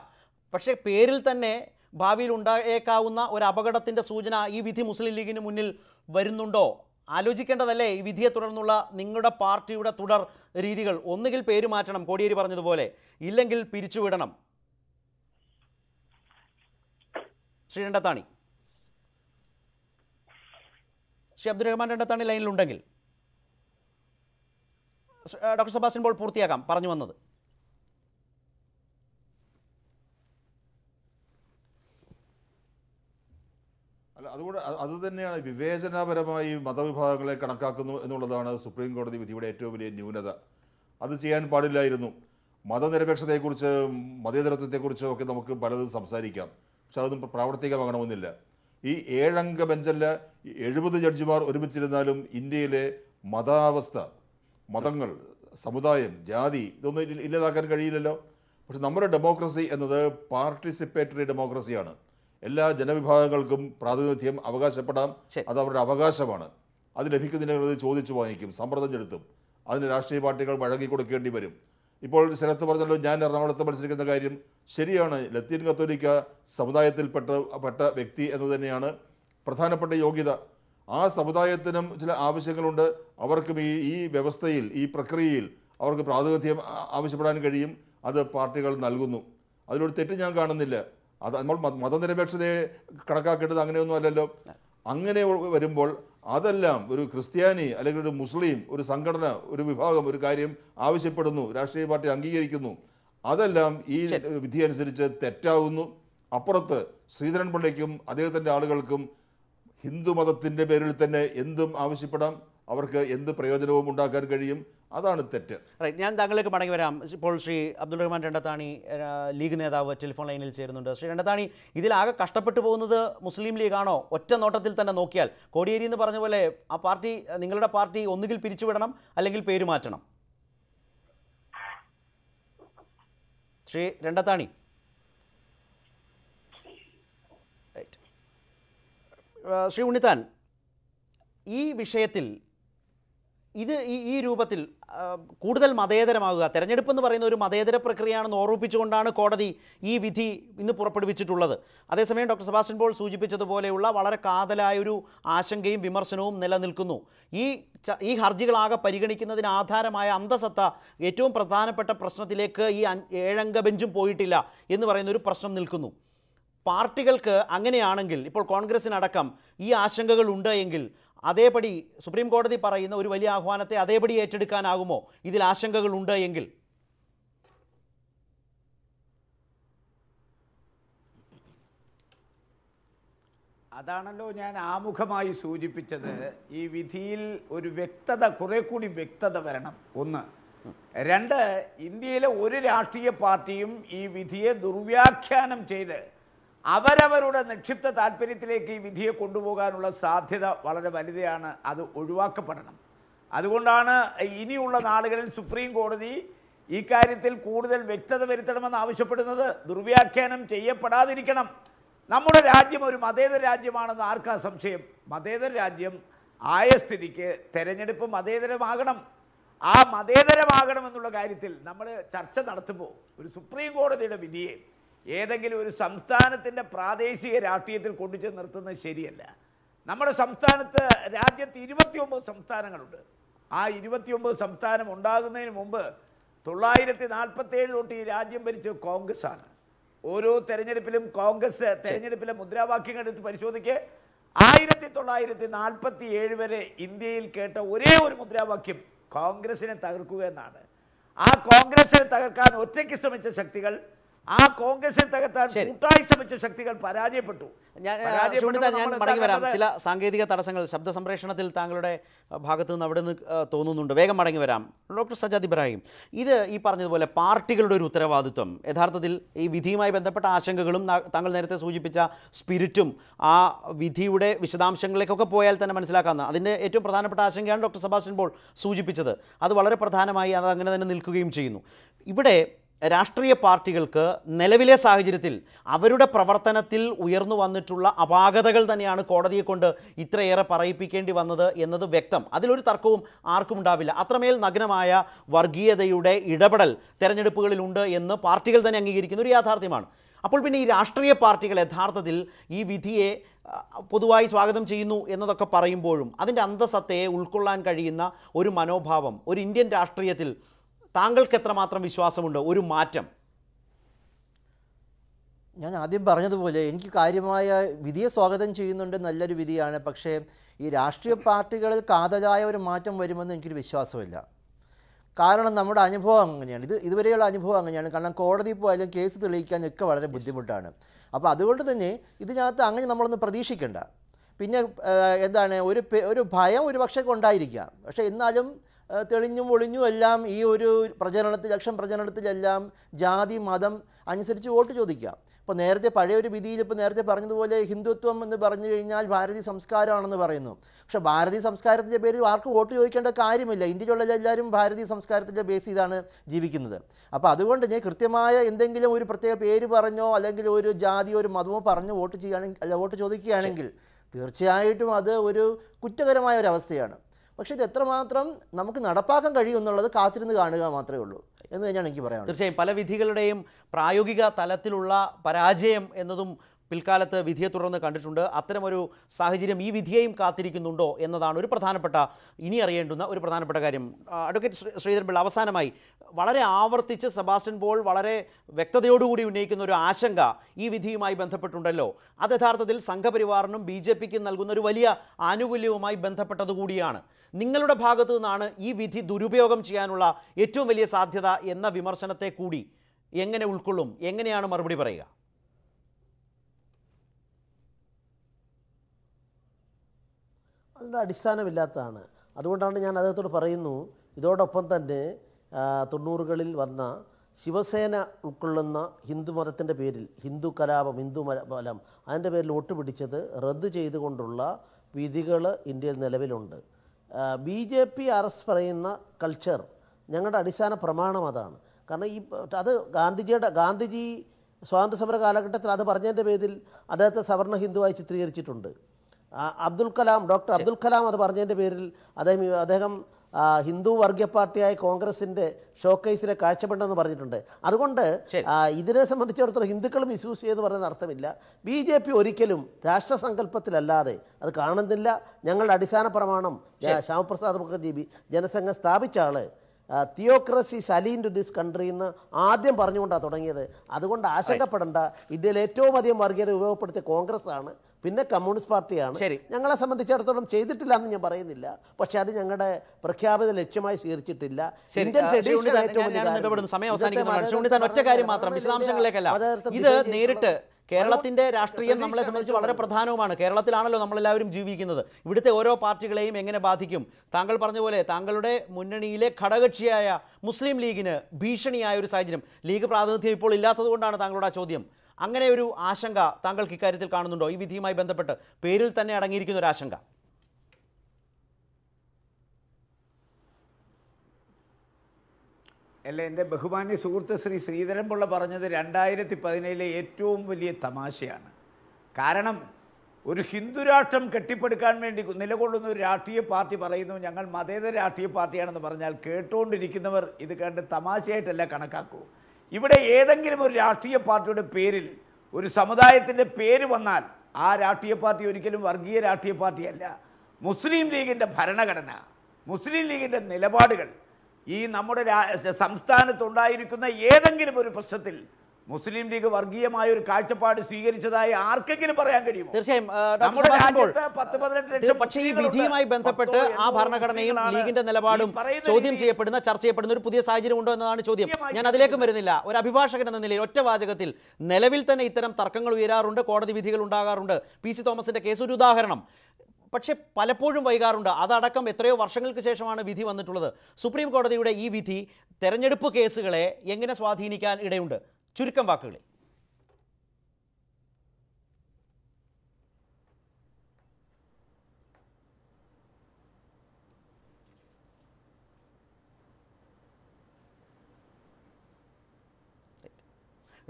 A: പക്ഷേ പേരിൽ തന്നെ ഭാവിയിൽ ഉണ്ടായേക്കാവുന്ന ഒരു അപകടത്തിൻ്റെ സൂചന ഈ വിധി മുസ്ലിം ലീഗിന് മുന്നിൽ വരുന്നുണ്ടോ ആലോചിക്കേണ്ടതല്ലേ ഈ വിധിയെ തുടർന്നുള്ള നിങ്ങളുടെ പാർട്ടിയുടെ തുടർ രീതികൾ ഒന്നുകിൽ പേര് മാറ്റണം കോടിയേരി പറഞ്ഞതുപോലെ ഇല്ലെങ്കിൽ പിരിച്ചുവിടണം ശ്രീരണ്ടത്താണി ശ്രീ അബ്ദുറഹ്മാൻ രണ്ടത്താണി ലൈനിലുണ്ടെങ്കിൽ ഡോക്ടർ സെബാസ്റ്റിൻ പോൾ പൂർത്തിയാക്കാം പറഞ്ഞു വന്നത്
E: അതുകൊണ്ട് അത് തന്നെയാണ് വിവേചനപരമായി മതവിഭാഗങ്ങളെ കണക്കാക്കുന്നു എന്നുള്ളതാണ് സുപ്രീം കോടതി വിധിയുടെ ഏറ്റവും വലിയ ന്യൂനത അത് ചെയ്യാൻ പാടില്ലായിരുന്നു മതനിരപേക്ഷതയെക്കുറിച്ച് മതേതരത്വത്തെക്കുറിച്ചും ഒക്കെ നമുക്ക് പലതും സംസാരിക്കാം പക്ഷെ അതൊന്നും പ്രാവർത്തികമാകണമെന്നില്ല ഈ ഏഴംഗ ബെഞ്ചല്ല എഴുപത് ജഡ്ജിമാർ ഒരുമിച്ചിരുന്നാലും ഇന്ത്യയിലെ മതാവസ്ഥ മതങ്ങൾ സമുദായം ജാതി ഇതൊന്നും ഇല്ലാതാക്കാൻ കഴിയില്ലല്ലോ പക്ഷെ നമ്മുടെ ഡെമോക്രസി എന്നത് പാർട്ടിസിപ്പേറ്ററി ഡെമോക്രസിയാണ് എല്ലാ ജനവിഭാഗങ്ങൾക്കും പ്രാതിനിധ്യം അവകാശപ്പെടാം അത് അവരുടെ അവകാശമാണ് അത് ലഭിക്കുന്നതിനെ ചോദിച്ചു വാങ്ങിക്കും സമ്മർദ്ദം ചെലുത്തും അതിന് രാഷ്ട്രീയ പാർട്ടികൾ വഴങ്ങി കൊടുക്കേണ്ടി വരും ഇപ്പോൾ ശരത്ത് പറഞ്ഞല്ലോ ഞാൻ എറണാകുളത്ത് മത്സരിക്കുന്ന കാര്യം ശരിയാണ് ലത്തീൻ കത്തോലിക്ക സമുദായത്തിൽപ്പെട്ട പെട്ട വ്യക്തി എന്ന് തന്നെയാണ് പ്രധാനപ്പെട്ട യോഗ്യത ആ സമുദായത്തിനും ചില ആവശ്യങ്ങളുണ്ട് അവർക്കും ഈ ഈ വ്യവസ്ഥയിൽ ഈ പ്രക്രിയയിൽ അവർക്ക് പ്രാതിനിധ്യം ആവശ്യപ്പെടാൻ കഴിയും അത് പാർട്ടികൾ നൽകുന്നു അതിലൊരു തെറ്റ് ഞാൻ കാണുന്നില്ല അത് നമ്മൾ മതനിരപേക്ഷതയെ കണക്കാക്കേണ്ടത് അങ്ങനെയൊന്നും അല്ലല്ലോ അങ്ങനെ വരുമ്പോൾ അതെല്ലാം ഒരു ക്രിസ്ത്യാനി അല്ലെങ്കിൽ ഒരു മുസ്ലിം ഒരു സംഘടന ഒരു വിഭാഗം ഒരു കാര്യം ആവശ്യപ്പെടുന്നു രാഷ്ട്രീയ പാർട്ടി അംഗീകരിക്കുന്നു അതെല്ലാം ഈ വിധി അനുസരിച്ച് തെറ്റാവുന്നു അപ്പുറത്ത് പിള്ളയ്ക്കും അദ്ദേഹത്തിൻ്റെ ആളുകൾക്കും ഹിന്ദു മതത്തിൻ്റെ പേരിൽ തന്നെ എന്തും ആവശ്യപ്പെടാം അവർക്ക് എന്ത് പ്രയോജനവും ഉണ്ടാക്കാൻ കഴിയും
A: അതാണ് തെറ്റ് റൈറ്റ് ഞാൻ താങ്കളിലേക്ക് മടങ്ങി വരാം ഇപ്പോൾ ശ്രീ അബ്ദുൾ റഹ്മാൻ രണ്ടത്താണി ലീഗ് നേതാവ് ടെലിഫോൺ ലൈനിൽ ചേരുന്നുണ്ട് ശ്രീ രണ്ടത്താണി ഇതിലാകെ കഷ്ടപ്പെട്ടു പോകുന്നത് മുസ്ലിം ലീഗാണോ ഒറ്റ നോട്ടത്തിൽ തന്നെ നോക്കിയാൽ കോടിയേരി എന്ന് പറഞ്ഞ പോലെ ആ പാർട്ടി നിങ്ങളുടെ പാർട്ടി ഒന്നുകിൽ പിരിച്ചുവിടണം അല്ലെങ്കിൽ പേര് മാറ്റണം ശ്രീ രണ്ടത്താണി ശ്രീ ഉണ്ണിത്താൻ ഈ വിഷയത്തിൽ ഇത് ഈ ഈ രൂപത്തിൽ കൂടുതൽ മതേതരമാകുക തെരഞ്ഞെടുപ്പ് എന്ന് പറയുന്ന ഒരു മതേതര പ്രക്രിയയാണെന്ന് ഓർമ്മിപ്പിച്ചുകൊണ്ടാണ് കോടതി ഈ വിധി ഇന്ന് പുറപ്പെടുവിച്ചിട്ടുള്ളത് അതേസമയം ഡോക്ടർ സെബാസ്റ്റ്യൻ പോൾ സൂചിപ്പിച്ചതുപോലെയുള്ള വളരെ കാതലായൊരു ആശങ്കയും വിമർശനവും നിലനിൽക്കുന്നു ഈ ഈ ഹർജികളാകെ പരിഗണിക്കുന്നതിന് ആധാരമായ അന്തസത്ത ഏറ്റവും പ്രധാനപ്പെട്ട പ്രശ്നത്തിലേക്ക് ഈ ഏഴംഗ ബെഞ്ചും പോയിട്ടില്ല എന്ന് പറയുന്നൊരു പ്രശ്നം നിൽക്കുന്നു പാർട്ടികൾക്ക് അങ്ങനെയാണെങ്കിൽ ഇപ്പോൾ കോൺഗ്രസിനടക്കം ഈ ആശങ്കകൾ ഉണ്ട് എങ്കിൽ അതേപടി സുപ്രീം കോടതി പറയുന്ന ഒരു വലിയ ആഹ്വാനത്തെ അതേപടി ഏറ്റെടുക്കാനാകുമോ ഇതിൽ ആശങ്കകളുണ്ട് എങ്കിൽ
C: അതാണല്ലോ ഞാൻ ആമുഖമായി സൂചിപ്പിച്ചത് ഈ വിധിയിൽ ഒരു വ്യക്തത കുറെ കൂടി വ്യക്തത വരണം ഒന്ന് രണ്ട് ഇന്ത്യയിലെ ഒരു രാഷ്ട്രീയ പാർട്ടിയും ഈ വിധിയെ ദുർവ്യാഖ്യാനം ചെയ്ത് അവരവരുടെ നിക്ഷിപ്ത താല്പര്യത്തിലേക്ക് ഈ വിധിയെ കൊണ്ടുപോകാനുള്ള സാധ്യത വളരെ വലുതാണ് അത് ഒഴിവാക്കപ്പെടണം അതുകൊണ്ടാണ് ഇനിയുള്ള നാളുകളിൽ സുപ്രീം കോടതി ഈ കാര്യത്തിൽ കൂടുതൽ വ്യക്തത വരുത്തണമെന്ന് ആവശ്യപ്പെടുന്നത് ദുർവ്യാഖ്യാനം ചെയ്യപ്പെടാതിരിക്കണം നമ്മുടെ രാജ്യം ഒരു മതേതര രാജ്യമാണെന്ന് ആർക്കാ സംശയം മതേതര രാജ്യം ആയ സ്ഥിതിക്ക് തെരഞ്ഞെടുപ്പ് മതേതരമാകണം ആ മതേതരമാകണമെന്നുള്ള കാര്യത്തിൽ നമ്മൾ ചർച്ച നടത്തുമ്പോൾ ഒരു സുപ്രീം കോടതിയുടെ വിധിയെ ഏതെങ്കിലും ഒരു സംസ്ഥാനത്തിൻ്റെ പ്രാദേശിക രാഷ്ട്രീയത്തിൽ കൊണ്ടുചെന്ന് നിർത്തുന്നത് ശരിയല്ല നമ്മുടെ സംസ്ഥാനത്ത് രാജ്യത്ത് ഇരുപത്തിയൊമ്പത് സംസ്ഥാനങ്ങളുണ്ട് ആ ഇരുപത്തിയൊമ്പത് സംസ്ഥാനം ഉണ്ടാകുന്നതിന് മുമ്പ് തൊള്ളായിരത്തി നാൽപ്പത്തേഴ് തൊട്ട് ഈ രാജ്യം ഭരിച്ച കോൺഗ്രസ് ആണ് ഓരോ തെരഞ്ഞെടുപ്പിലും കോൺഗ്രസ് തെരഞ്ഞെടുപ്പിലെ മുദ്രാവാക്യങ്ങൾ എടുത്ത് പരിശോധിക്കുക ആയിരത്തി തൊള്ളായിരത്തി നാൽപ്പത്തി ഏഴ് വരെ ഇന്ത്യയിൽ കേട്ട ഒരേ ഒരു മുദ്രാവാക്യം കോൺഗ്രസിനെ തകർക്കുക എന്നാണ് ആ കോൺഗ്രസിനെ തകർക്കാൻ ഒറ്റയ്ക്ക് ശ്രമിച്ച ശക്തികൾ ആ കോൺഗ്രസിൽ തകർത്താൻ കൂട്ടായി ശ്രമിച്ച ശക്തികൾ പരാജയപ്പെട്ടു ഞാൻ ഞാൻ മടങ്ങി വരാം ചില
A: സാങ്കേതിക തടസ്സങ്ങൾ ശബ്ദ സംപ്രേഷണത്തിൽ താങ്കളുടെ ഭാഗത്ത് നിന്ന് അവിടെ നിന്ന് തോന്നുന്നുണ്ട് വേഗം മടങ്ങി വരാം ഡോക്ടർ സജാദ് ഇബ്രാഹിം ഇത് ഈ പറഞ്ഞതുപോലെ പാർട്ടികളുടെ ഒരു ഉത്തരവാദിത്വം യഥാർത്ഥത്തിൽ ഈ വിധിയുമായി ബന്ധപ്പെട്ട ആശങ്കകളും താങ്കൾ നേരത്തെ സൂചിപ്പിച്ച സ്പിരിറ്റും ആ വിധിയുടെ വിശദാംശങ്ങളിലേക്കൊക്കെ പോയാൽ തന്നെ മനസ്സിലാക്കാവുന്ന അതിൻ്റെ ഏറ്റവും പ്രധാനപ്പെട്ട ആശങ്കയാണ് ഡോക്ടർ സബാഷൻ പോൾ സൂചിപ്പിച്ചത് അത് വളരെ പ്രധാനമായി അത് അങ്ങനെ തന്നെ നിൽക്കുകയും ചെയ്യുന്നു ഇവിടെ രാഷ്ട്രീയ പാർട്ടികൾക്ക് നിലവിലെ സാഹചര്യത്തിൽ അവരുടെ പ്രവർത്തനത്തിൽ ഉയർന്നു വന്നിട്ടുള്ള അപാകതകൾ തന്നെയാണ് കോടതിയെ കൊണ്ട് ഇത്രയേറെ പറയിപ്പിക്കേണ്ടി വന്നത് എന്നത് വ്യക്തം അതിലൊരു തർക്കവും ആർക്കും ഉണ്ടാവില്ല അത്രമേൽ നഗ്നമായ വർഗീയതയുടെ ഇടപെടൽ തെരഞ്ഞെടുപ്പുകളിലുണ്ട് എന്ന് പാർട്ടികൾ തന്നെ അംഗീകരിക്കുന്ന ഒരു യാഥാർത്ഥ്യമാണ് അപ്പോൾ പിന്നെ ഈ രാഷ്ട്രീയ പാർട്ടികൾ യഥാർത്ഥത്തിൽ ഈ വിധിയെ പൊതുവായി സ്വാഗതം ചെയ്യുന്നു എന്നതൊക്കെ പറയുമ്പോഴും അതിൻ്റെ അന്തസത്തയെ ഉൾക്കൊള്ളാൻ കഴിയുന്ന ഒരു മനോഭാവം ഒരു ഇന്ത്യൻ രാഷ്ട്രീയത്തിൽ താങ്കൾക്ക് എത്രമാത്രം വിശ്വാസമുണ്ട് ഒരു മാറ്റം
F: ഞാൻ ആദ്യം പറഞ്ഞതുപോലെ എനിക്ക് കാര്യമായ വിധിയെ സ്വാഗതം ചെയ്യുന്നുണ്ട് നല്ലൊരു വിധിയാണ് പക്ഷേ ഈ രാഷ്ട്രീയ പാർട്ടികളിൽ കാതലായ ഒരു മാറ്റം വരുമെന്ന് എനിക്കൊരു വിശ്വാസമില്ല കാരണം നമ്മുടെ അനുഭവം അങ്ങനെയാണ് ഇത് ഇതുവരെയുള്ള അനുഭവം അങ്ങനെയാണ് കാരണം കോടതി പോയാലും കേസ് തെളിയിക്കാനൊക്കെ വളരെ ബുദ്ധിമുട്ടാണ് അപ്പോൾ അതുകൊണ്ട് തന്നെ ഇതിനകത്ത് അങ്ങനെ നമ്മളൊന്ന് പ്രതീക്ഷിക്കേണ്ട പിന്നെ എന്താണ് ഒരു ഒരു ഭയം ഒരു പക്ഷേ ഉണ്ടായിരിക്കാം പക്ഷേ എന്നാലും തെളിഞ്ഞും ഒളിഞ്ഞും എല്ലാം ഈ ഒരു പ്രചരണത്തിൽ ലക്ഷം പ്രചരണത്തിലെല്ലാം ജാതി മതം അനുസരിച്ച് വോട്ട് ചോദിക്കാം ഇപ്പോൾ നേരത്തെ പഴയ ഒരു വിധിയിൽ ഇപ്പോൾ നേരത്തെ പറഞ്ഞതുപോലെ ഹിന്ദുത്വം എന്ന് പറഞ്ഞു കഴിഞ്ഞാൽ ഭാരതീയ സംസ്കാരമാണെന്ന് പറയുന്നു പക്ഷേ ഭാരതീയ സംസ്കാരത്തിൻ്റെ പേരിൽ ആർക്കും വോട്ട് ചോദിക്കേണ്ട കാര്യമില്ല ഇന്ത്യയിലുള്ള എല്ലാവരും ഭാരതീയ സംസ്കാരത്തിൻ്റെ ബേസ് ചെയ്താണ് ജീവിക്കുന്നത് അപ്പോൾ അതുകൊണ്ട് ഞാൻ കൃത്യമായ എന്തെങ്കിലും ഒരു പ്രത്യേക പേര് പറഞ്ഞോ അല്ലെങ്കിൽ ഒരു ജാതിയോ ഒരു മതമോ പറഞ്ഞോ വോട്ട് ചെയ്യുകയാണെങ്കിൽ അല്ല വോട്ട് ചോദിക്കുകയാണെങ്കിൽ തീർച്ചയായിട്ടും അത് ഒരു കുറ്റകരമായ ഒരു അവസ്ഥയാണ് പക്ഷേ ഇത് എത്രമാത്രം നമുക്ക് നടപ്പാക്കാൻ കഴിയുമെന്നുള്ളത് കാത്തിരുന്ന് കാണുക മാത്രമേ ഉള്ളൂ എന്ന് തന്നെയാണ് എനിക്ക് പറയാം
A: തീർച്ചയായും പല വിധികളുടെയും പ്രായോഗിക തലത്തിലുള്ള പരാജയം എന്നതും പിൽക്കാലത്ത് വിധിയെ തുടർന്ന് കണ്ടിട്ടുണ്ട് അത്തരമൊരു സാഹചര്യം ഈ വിധിയെയും കാത്തിരിക്കുന്നുണ്ടോ എന്നതാണ് ഒരു പ്രധാനപ്പെട്ട ഇനി അറിയേണ്ടുന്ന ഒരു പ്രധാനപ്പെട്ട കാര്യം അഡ്വക്കേറ്റ് ശ്രീധരൻപിള്ള അവസാനമായി വളരെ ആവർത്തിച്ച് സെബാസ്റ്റ്യൻ പോൾ വളരെ വ്യക്തതയോടുകൂടി ഉന്നയിക്കുന്ന ഒരു ആശങ്ക ഈ വിധിയുമായി ബന്ധപ്പെട്ടുണ്ടല്ലോ അത് യഥാർത്ഥത്തിൽ സംഘപരിവാറിനും ബി ജെ പിക്കും നൽകുന്ന ഒരു വലിയ ആനുകൂല്യവുമായി ബന്ധപ്പെട്ടതുകൂടിയാണ് നിങ്ങളുടെ ഭാഗത്ത് നിന്നാണ് ഈ വിധി ദുരുപയോഗം ചെയ്യാനുള്ള ഏറ്റവും വലിയ സാധ്യത എന്ന വിമർശനത്തെ കൂടി എങ്ങനെ ഉൾക്കൊള്ളും എങ്ങനെയാണ് മറുപടി
C: പറയുക
D: അതിൻ്റെ അടിസ്ഥാനമില്ലാത്തതാണ് അതുകൊണ്ടാണ് ഞാൻ അദ്ദേഹത്തോട് പറയുന്നു ഇതോടൊപ്പം തന്നെ തൊണ്ണൂറുകളിൽ വന്ന ശിവസേന ഉൾക്കൊള്ളുന്ന ഹിന്ദു മതത്തിൻ്റെ പേരിൽ ഹിന്ദു കലാപം ഹിന്ദു മലം അതിൻ്റെ പേരിൽ വോട്ട് പിടിച്ചത് റദ്ദ് ചെയ്തുകൊണ്ടുള്ള വിധികൾ ഇന്ത്യയിൽ നിലവിലുണ്ട് B J P R S പറയുന്ന കൾച്ചർ ഞങ്ങളുടെ അടിസ്ഥാന പ്രമാണം അതാണ് കാരണം ഈ അത് ഗാന്ധിജിയുടെ ഗാന്ധിജി സ്വാതന്ത്ര്യ സമര കാലഘട്ടത്തിൽ അത് പറഞ്ഞതിൻ്റെ പേരിൽ അദ്ദേഹത്തെ സവർണ ഹിന്ദുവായി ചിത്രീകരിച്ചിട്ടുണ്ട് അബ്ദുൽ കലാം ഡോക്ടർ അബ്ദുൽ കലാം അത് പറഞ്ഞതിൻ്റെ പേരിൽ അദ്ദേഹം അദ്ദേഹം ഹിന്ദു വർഗീയ പാർട്ടിയായ കോൺഗ്രസിന്റെ ഷോക്കേസിലെ കാഴ്ചപ്പെടെന്ന് പറഞ്ഞിട്ടുണ്ട് അതുകൊണ്ട് ഇതിനെ സംബന്ധിച്ചിടത്തോളം ഹിന്ദുക്കളും മിസ്യൂസ് ചെയ്ത് പറയുന്ന അർത്ഥമില്ല ബി ജെ പി ഒരിക്കലും രാഷ്ട്രസങ്കല്പത്തിലല്ലാതെ അത് കാണുന്നില്ല ഞങ്ങളുടെ അടിസ്ഥാന പ്രമാണം ശ്യാമപ്രസാദ് മുഖർജി ജനസംഘം സ്ഥാപിച്ച ആള് തിയോക്രസി സലീൻ ടു ദിസ് കൺട്രി എന്ന് ആദ്യം പറഞ്ഞുകൊണ്ടാണ് തുടങ്ങിയത് അതുകൊണ്ട് ആശങ്കപ്പെടേണ്ട ഇന്ത്യയിൽ ഏറ്റവും അധികം വർഗീയത ഉപയോഗപ്പെടുത്തിയ കോൺഗ്രസ് ആണ് പിന്നെ കമ്മ്യൂണിസ്റ്റ് പാർട്ടിയാണ് ശരി ഞങ്ങളെ സംബന്ധിച്ചിടത്തോളം ചെയ്തിട്ടില്ല എന്ന് ഞാൻ പറയുന്നില്ല പക്ഷെ അത് ഞങ്ങളുടെ പ്രഖ്യാപിത ലക്ഷ്യമായി സ്വീകരിച്ചിട്ടില്ല
A: ഒറ്റ കാര്യം മാത്രം ഇത് നേരിട്ട് കേരളത്തിന്റെ രാഷ്ട്രീയം നമ്മളെ സംബന്ധിച്ച് വളരെ പ്രധാനവുമാണ് കേരളത്തിലാണല്ലോ നമ്മളെല്ലാവരും ജീവിക്കുന്നത് ഇവിടുത്തെ ഓരോ പാർട്ടികളെയും എങ്ങനെ ബാധിക്കും താങ്കൾ പറഞ്ഞ പോലെ താങ്കളുടെ മുന്നണിയിലെ ഘടകക്ഷിയായ മുസ്ലിം ലീഗിന് ഭീഷണിയായ ഒരു സാഹചര്യം ലീഗ് പ്രാതിനിധ്യം ഇപ്പോൾ ഇല്ലാത്തതുകൊണ്ടാണ് താങ്കളുടെ ആ ചോദ്യം അങ്ങനെ ഒരു ആശങ്ക താങ്കൾക്ക് ഇക്കാര്യത്തിൽ കാണുന്നുണ്ടോ ഈ വിധിയുമായി ബന്ധപ്പെട്ട് പേരിൽ തന്നെ അടങ്ങിയിരിക്കുന്ന ഒരു ആശങ്ക
C: അല്ല എൻ്റെ ബഹുമാന്യ സുഹൃത്ത് ശ്രീ ശ്രീധരൻപിള്ള പറഞ്ഞത് രണ്ടായിരത്തി പതിനേഴിലെ ഏറ്റവും വലിയ തമാശയാണ് കാരണം ഒരു ഹിന്ദു രാഷ്ട്രം കെട്ടിപ്പടുക്കാൻ വേണ്ടി നിലകൊള്ളുന്ന ഒരു രാഷ്ട്രീയ പാർട്ടി പറയുന്നു ഞങ്ങൾ മതേതര രാഷ്ട്രീയ പാർട്ടിയാണെന്ന് പറഞ്ഞാൽ കേട്ടുകൊണ്ടിരിക്കുന്നവർ ഇത് കണ്ട് തമാശയായിട്ടല്ല കണക്കാക്കൂ ഇവിടെ ഏതെങ്കിലും ഒരു രാഷ്ട്രീയ പാർട്ടിയുടെ പേരിൽ ഒരു സമുദായത്തിൻ്റെ പേര് വന്നാൽ ആ രാഷ്ട്രീയ പാർട്ടി ഒരിക്കലും വർഗീയ രാഷ്ട്രീയ പാർട്ടിയല്ല മുസ്ലിം ലീഗിൻ്റെ ഭരണഘടന മുസ്ലിം ലീഗിൻ്റെ നിലപാടുകൾ ഈ നമ്മുടെ സംസ്ഥാനത്തുണ്ടായിരിക്കുന്ന ഏതെങ്കിലും ഒരു പ്രശ്നത്തിൽ മുസ്ലിം ലീഗ് വർഗീയമായ ഒരു കാഴ്ചപ്പാട് സ്വീകരിച്ചതായി ആർക്കെങ്കിലും പറയാൻ കഴിയും തീർച്ചയായും പക്ഷേ ഈ വിധിയുമായി ബന്ധപ്പെട്ട് ആ ഭരണഘടനയും ലീഗിന്റെ നിലപാടും ചോദ്യം ചെയ്യപ്പെടുന്ന ചർച്ച
A: ചെയ്യപ്പെടുന്ന ഒരു പുതിയ സാഹചര്യം ഉണ്ടോ എന്നതാണ് ചോദ്യം ഞാൻ അതിലേക്കും വരുന്നില്ല ഒരു അഭിഭാഷകൻ എന്ന നിലയിൽ ഒറ്റ വാചകത്തിൽ നിലവിൽ തന്നെ ഇത്തരം തർക്കങ്ങൾ ഉയരാറുണ്ട് കോടതി വിധികൾ ഉണ്ടാകാറുണ്ട് പി സി തോമസിന്റെ കേസ് ഒരു ഉദാഹരണം പക്ഷേ പലപ്പോഴും വൈകാറുണ്ട് അതടക്കം എത്രയോ വർഷങ്ങൾക്ക് ശേഷമാണ് വിധി വന്നിട്ടുള്ളത് സുപ്രീം കോടതിയുടെ ഈ വിധി തെരഞ്ഞെടുപ്പ് കേസുകളെ എങ്ങനെ സ്വാധീനിക്കാൻ ഇടയുണ്ട് ചുരുക്കം വാക്കുകളിൽ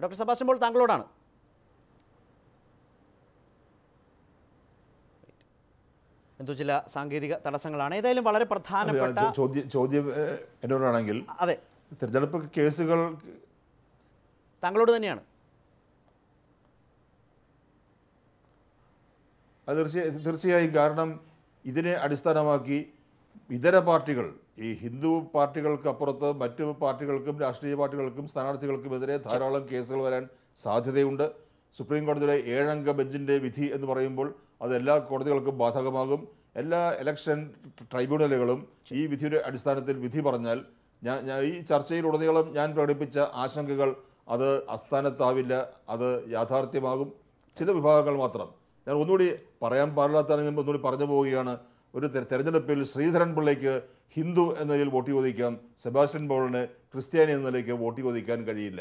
A: ഡോക്ടർ സെബാസ്റ്റ്യൻ പോൾ താങ്കളോടാണ് എന്തോ ചില സാങ്കേതിക തടസ്സങ്ങളാണ് ഏതായാലും വളരെ പ്രധാനപ്പെട്ട
E: ചോദ്യം ചോദ്യം എന്നോടാണെങ്കിൽ അതെ തിരഞ്ഞെടുപ്പ് കേസുകൾ താങ്കളോട് തന്നെയാണ് തീർച്ചയായും കാരണം ഇതിനെ അടിസ്ഥാനമാക്കി ഇതര പാർട്ടികൾ ഈ ഹിന്ദു പാർട്ടികൾക്ക് അപ്പുറത്ത് മറ്റു പാർട്ടികൾക്കും രാഷ്ട്രീയ പാർട്ടികൾക്കും സ്ഥാനാർത്ഥികൾക്കുമെതിരെ ധാരാളം കേസുകൾ വരാൻ സാധ്യതയുണ്ട് സുപ്രീം കോടതിയുടെ ഏഴംഗ ബെഞ്ചിൻ്റെ വിധി എന്ന് പറയുമ്പോൾ അത് എല്ലാ കോടതികൾക്കും ബാധകമാകും എല്ലാ ഇലക്ഷൻ ട്രൈബ്യൂണലുകളും ഈ വിധിയുടെ അടിസ്ഥാനത്തിൽ വിധി പറഞ്ഞാൽ ഞാൻ ഈ ചർച്ചയിലുടനീളം ഞാൻ പ്രകടിപ്പിച്ച ആശങ്കകൾ അത് അസ്ഥാനത്താവില്ല അത് യാഥാർത്ഥ്യമാകും ചില വിഭാഗങ്ങൾ മാത്രം ഞാൻ ഒന്നുകൂടി പറയാൻ പാടില്ലാത്താണെങ്കിൽ ഒന്നുകൂടി പറഞ്ഞു പോവുകയാണ് ഒരു തെരഞ്ഞെടുപ്പിൽ ശ്രീധരൻ പിള്ളയ്ക്ക് ഹിന്ദു എന്ന നിലയിൽ വോട്ട് ചോദിക്കാം സെബാസ്റ്റ്യൻ പോളിന് ക്രിസ്ത്യാനി എന്ന നിലയ്ക്ക് വോട്ട് ചോദിക്കാൻ കഴിയില്ല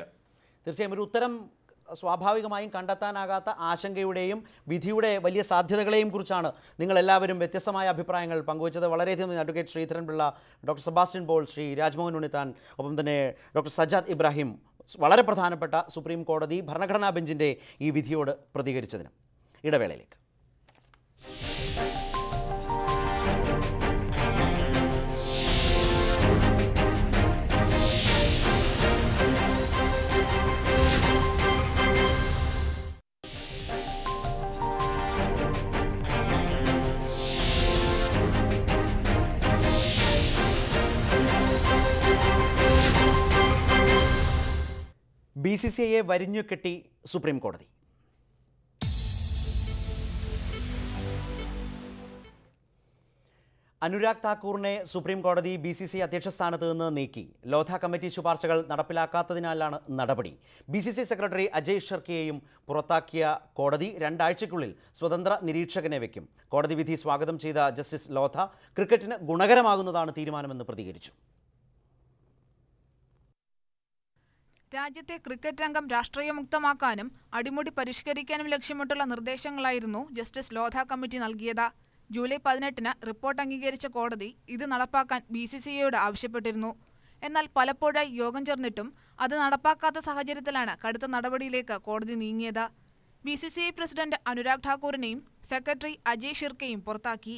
A: തീർച്ചയായും ഒരു ഉത്തരം സ്വാഭാവികമായും കണ്ടെത്താനാകാത്ത ആശങ്കയുടെയും വിധിയുടെ വലിയ സാധ്യതകളെയും കുറിച്ചാണ് നിങ്ങൾ എല്ലാവരും വ്യത്യസ്തമായ അഭിപ്രായങ്ങൾ പങ്കുവച്ചത് വളരെയധികം അഡ്വക്കേറ്റ് ശ്രീധരൻ പിള്ള ഡോക്ടർ സെബാസ്റ്റ്യൻ പോൾ ശ്രീ രാജ്മോഹൻ ഉണ്ണിത്താൻ ഒപ്പം തന്നെ ഡോക്ടർ സജാദ് ഇബ്രാഹിം വളരെ പ്രധാനപ്പെട്ട സുപ്രീം കോടതി ഭരണഘടനാ ബെഞ്ചിൻ്റെ ഈ വിധിയോട് പ്രതികരിച്ചതിന് ഇടവേളയിലേക്ക് ബി സി സി ഐയെ വരിഞ്ഞു കെട്ടി സുപ്രീം കോടതി അനുരാഗ് താക്കൂറിനെ സുപ്രീം കോടതി ബി സി സി അധ്യക്ഷ സ്ഥാനത്ത് നിന്ന് നീക്കി ലോധ കമ്മിറ്റി ശുപാർശകൾ നടപ്പിലാക്കാത്തതിനാലാണ് നടപടി B C C secretary Ajay ഷർക്കിയെയും പുറത്താക്കിയ കോടതി രണ്ടാഴ്ചയ്ക്കുള്ളിൽ സ്വതന്ത്ര നിരീക്ഷകനെ വയ്ക്കും കോടതി വിധി സ്വാഗതം ചെയ്ത ജസ്റ്റിസ് ലോധ ക്രിക്കറ്റിന് ഗുണകരമാകുന്നതാണ് തീരുമാനമെന്ന് പ്രതികരിച്ചു
G: രാജ്യത്തെ ക്രിക്കറ്റ് രംഗം രാഷ്ട്രീയമുക്തമാക്കാനും അടിമുടി പരിഷ്കരിക്കാനും ലക്ഷ്യമിട്ടുള്ള നിർദ്ദേശങ്ങളായിരുന്നു ജസ്റ്റിസ് ലോധ കമ്മിറ്റി നൽകിയത് ജൂലൈ പതിനെട്ടിന് റിപ്പോർട്ട് അംഗീകരിച്ച കോടതി ഇത് നടപ്പാക്കാൻ ബി സി സി ഐയോട് ആവശ്യപ്പെട്ടിരുന്നു എന്നാൽ പലപ്പോഴായി യോഗം ചേർന്നിട്ടും അത് നടപ്പാക്കാത്ത സാഹചര്യത്തിലാണ് കടുത്ത നടപടിയിലേക്ക് കോടതി നീങ്ങിയത് B C C I president Anurag ഠാക്കൂറിനെയും സെക്രട്ടറി അജയ് ഷിർക്കെയും പുറത്താക്കി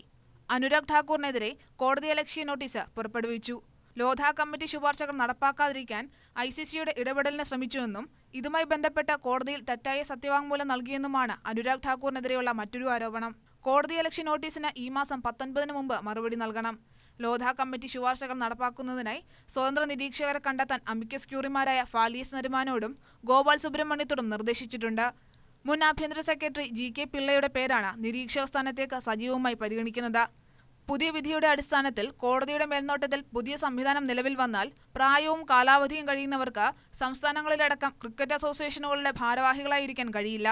G: അനുരാഗ് ഠാക്കൂറിനെതിരെ കോടതി അലക്ഷ്യ നോട്ടീസ് പുറപ്പെടുവിച്ചു ലോധ കമ്മിറ്റി ശുപാർശകൾ നടപ്പാക്കാതിരിക്കാൻ ഐ സി സിയുടെ ഇടപെടലിന് ശ്രമിച്ചുവെന്നും ഇതുമായി ബന്ധപ്പെട്ട് കോടതിയിൽ തെറ്റായ സത്യവാങ്മൂലം നൽകിയെന്നുമാണ് അനുരാഗ് ഠാക്കൂറിനെതിരെയുള്ള മറ്റൊരു ആരോപണം കോടതി ഇലക്ഷൻ നോട്ടീസിന് ഈ മാസം പത്തൊൻപതിന് മുമ്പ് മറുപടി നൽകണം ലോധ കമ്മിറ്റി ശുപാർശകൾ നടപ്പാക്കുന്നതിനായി സ്വതന്ത്ര നിരീക്ഷകരെ കണ്ടെത്താൻ അമിക്കസ് ക്യൂറിമാരായ ഫാലിയസ് നരുമാനോടും ഗോപാൽ സുബ്രഹ്മണ്യത്തോടും നിർദ്ദേശിച്ചിട്ടുണ്ട് മുൻ ആഭ്യന്തര സെക്രട്ടറി ജി കെ പിള്ളയുടെ പേരാണ് നിരീക്ഷക സ്ഥാനത്തേക്ക് സജീവമായി പരിഗണിക്കുന്നത് പുതിയ വിധിയുടെ അടിസ്ഥാനത്തിൽ കോടതിയുടെ മേൽനോട്ടത്തിൽ പുതിയ സംവിധാനം നിലവിൽ വന്നാൽ പ്രായവും കാലാവധിയും കഴിയുന്നവർക്ക് സംസ്ഥാനങ്ങളിലടക്കം ക്രിക്കറ്റ് അസോസിയേഷനുകളുടെ ഭാരവാഹികളായിരിക്കാൻ കഴിയില്ല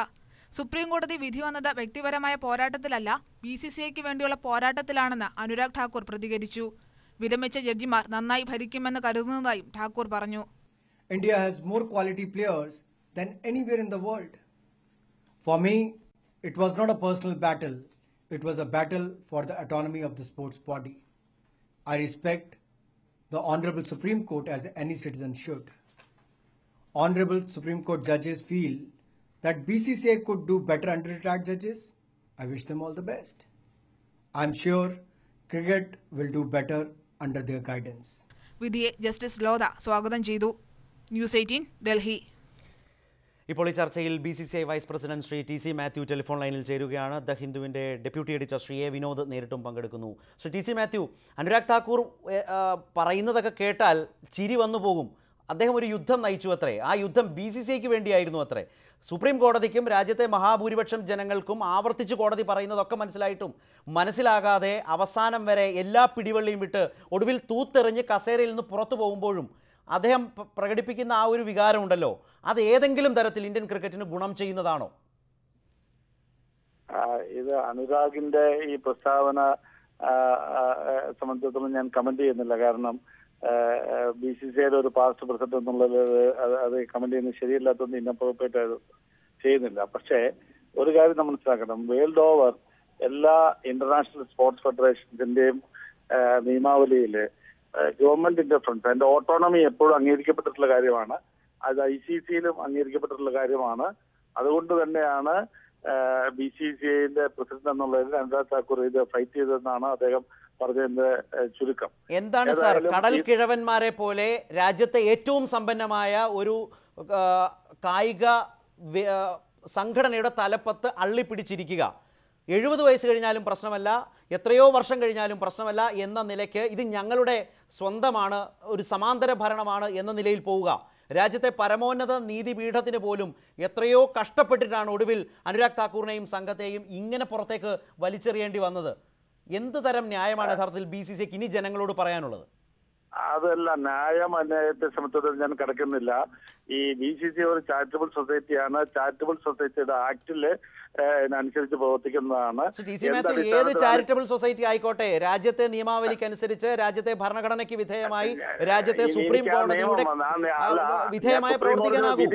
G: സുപ്രീം കോടതി വിധി വന്നത് വ്യക്തിപരമായ പോരാട്ടത്തിലല്ല ബി സി സി ഐക്ക് വേണ്ടിയുള്ള പോരാട്ടത്തിലാണെന്ന് അനുരാഗ് ഠാക്കൂർ പ്രതികരിച്ചു വിരമിച്ച ജഡ്ജിമാർ നന്നായി ഭരിക്കുമെന്ന് കരുതുന്നതായും ഠാക്കൂർ പറഞ്ഞു
F: India has more quality players than anywhere in the world for me it was not a personal battle It was a battle for the autonomy of the sports body. I respect the Honorable Supreme Court as any citizen should. Honorable Supreme Court judges feel that BCCI could do better under retired judges. I wish them all the best. I'm sure cricket will do better under their guidance.
G: വിധിയെ justice Lodha സ്വാഗതം ചെയ്തു News18 Delhi.
F: ഇപ്പോൾ ഈ ചർച്ചയിൽ
A: B C C I vice president Shri T C Mathew telephone ലൈനിൽ ചേരുകയാണ് the ഹിന്ദുവിൻ്റെ deputy editor Shri A Vinod നേരിട്ടും പങ്കെടുക്കുന്നു ശ്രീ ടി സി മാത്യു അനുരാഗ് താക്കൂർ പറയുന്നതൊക്കെ കേട്ടാൽ ചിരി വന്നു പോകും അദ്ദേഹം ഒരു യുദ്ധം നയിച്ചു അത്രേ ആ യുദ്ധം ബി സി സി ഐക്ക് വേണ്ടിയായിരുന്നു അത്രേ സുപ്രീം കോടതിക്കും രാജ്യത്തെ മഹാഭൂരിപക്ഷം ജനങ്ങൾക്കും ആവർത്തിച്ച് കോടതി പറയുന്നതൊക്കെ മനസ്സിലായിട്ടും മനസ്സിലാകാതെ അവസാനം വരെ എല്ലാ പിടിവള്ളിയും വിട്ട് ഒടുവിൽ തൂത്തെറിഞ്ഞ് കസേരയിൽ നിന്ന് പുറത്തു പോകുമ്പോഴും അദ്ദേഹം പ്രകടിപ്പിക്കുന്ന ആ ഒരു വികാരമുണ്ടല്ലോ അത് ഏതെങ്കിലും തരത്തിൽ ഇന്ത്യൻ ക്രിക്കറ്റിന് ഗുണം ചെയ്യുന്നതാണോ
H: ഇത് അനുരാഗിന്റെ ഈ പ്രസ്താവന സംബന്ധിച്ചിടത്തോളം ഞാൻ കമന്റ് ചെയ്യുന്നില്ല കാരണം ബി സി ഐയുടെ ഒരു പാസ്റ്റ് പ്രസിഡന്റ് എന്നുള്ളത് അത് കമന്റ് ചെയ്യുന്നത് ശരിയല്ലാത്തൊന്നും ഇന്നപ്രോപ്രിയേറ്റ് ആയത് ചെയ്യുന്നില്ല പക്ഷേ ഒരു കാര്യം നമ്മൾ മനസ്സിലാക്കണം വേൾഡ് ഓവർ എല്ലാ ഇന്റർനാഷണൽ സ്പോർട്സ് ഫെഡറേഷൻസിന്റെയും നിയമാവലിയില് ഗവൺമെന്റ് ഇന്റർഫറൻസ് അതിന്റെ ഓട്ടോണമി എപ്പോഴും അംഗീകരിക്കപ്പെട്ടിട്ടുള്ള കാര്യമാണ് അത് ഐ സി സിയിലും അംഗീകരിക്കപ്പെട്ടിട്ടുള്ള കാര്യമാണ് അതുകൊണ്ട് തന്നെയാണ് ബി സി സി ഐന്റെ പ്രസിഡന്റ് എന്നുള്ളതിൽ അനുരാഗ് താക്കൂർ ഇത് ഫൈറ്റ് ചെയ്തതെന്നാണ് അദ്ദേഹം പറഞ്ഞതിന്റെ ചുരുക്കം എന്താണ് സാർ കടൽ
A: കിഴവന്മാരെ പോലെ രാജ്യത്തെ ഏറ്റവും സമ്പന്നമായ ഒരു കായിക സംഘടനയുടെ തലപ്പത്ത് അള്ളിപ്പിടിച്ചിരിക്കുക എഴുപത് വയസ്സ് കഴിഞ്ഞാലും പ്രശ്നമല്ല എത്രയോ വർഷം കഴിഞ്ഞാലും പ്രശ്നമല്ല എന്ന നിലയ്ക്ക് ഇത് ഞങ്ങളുടെ സ്വന്തമാണ് ഒരു സമാന്തര ഭരണമാണ് എന്ന നിലയിൽ പോവുക രാജ്യത്തെ പരമോന്നത നീതിപീഠത്തിന് പോലും എത്രയോ കഷ്ടപ്പെട്ടിട്ടാണ് ഒടുവിൽ അനുരാഗ് താക്കൂറിനെയും സംഘത്തെയും ഇങ്ങനെ പുറത്തേക്ക് വലിച്ചെറിയേണ്ടി വന്നത് എന്ത് തരം ന്യായമാണ് യഥാർത്ഥത്തിൽ ബി സി സിക്ക് ഇനി ജനങ്ങളോട് പറയാനുള്ളത്
H: അതല്ല ന്യായം അന്യായത്തെ സംബന്ധിച്ചിടത്തോളം ഞാൻ കിടക്കുന്നില്ല ഈ ബി സി സി ഒരു ചാരിറ്റബിൾ സൊസൈറ്റിയാണ് ചാരിറ്റബിൾ സൊസൈറ്റിയുടെ ആക്ടില് അനുസരിച്ച് പ്രവർത്തിക്കുന്നതാണ് ഏത് ചാരിറ്റബിൾ
A: സൊസൈറ്റി ആയിക്കോട്ടെ രാജ്യത്തെ അനുസരിച്ച് രാജ്യത്തെ ഭരണഘടനയ്ക്ക് വിധേയമായി രാജ്യത്തെ സുപ്രീം കോടതിയുടെ പ്രവർത്തിക്കാനാകും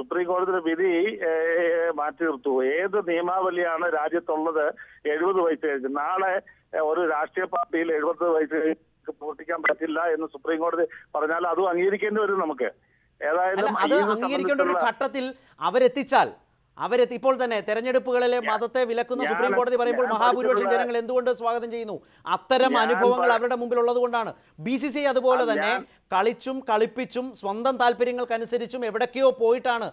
H: സുപ്രീം കോടതിയുടെ വിധി മാറ്റി നിർത്തു ഏത് നിയമാവലിയാണ് രാജ്യത്തുള്ളത് എഴുപത് വയസ്സ് കഴിഞ്ഞ് നാളെ ഒരു രാഷ്ട്രീയ പാർട്ടിയിൽ എഴുപത് വയസ്സ് പ്രവർത്തിക്കാൻ പറ്റില്ല എന്ന് സുപ്രീം കോടതി പറഞ്ഞാൽ അതും അംഗീകരിക്കേണ്ടി വരും നമുക്ക് ഏതായാലും അത് ഒരു ഘട്ടത്തിൽ
A: അവരെത്തിച്ചാൽ അവരെത്തി ഇപ്പോൾ തന്നെ തെരഞ്ഞെടുപ്പുകളിലെ മതത്തെ വിലക്കുന്ന സുപ്രീം കോടതി പറയുമ്പോൾ മഹാഭൂരിപക്ഷം ജനങ്ങൾ എന്തുകൊണ്ട് സ്വാഗതം ചെയ്യുന്നു അത്തരം അനുഭവങ്ങൾ അവരുടെ മുമ്പിൽ ഉള്ളതുകൊണ്ടാണ് ബി സി സി അതുപോലെ തന്നെ കളിച്ചും കളിപ്പിച്ചും സ്വന്തം താല്പര്യങ്ങൾക്കനുസരിച്ചും എവിടേക്കോ പോയിട്ടാണ്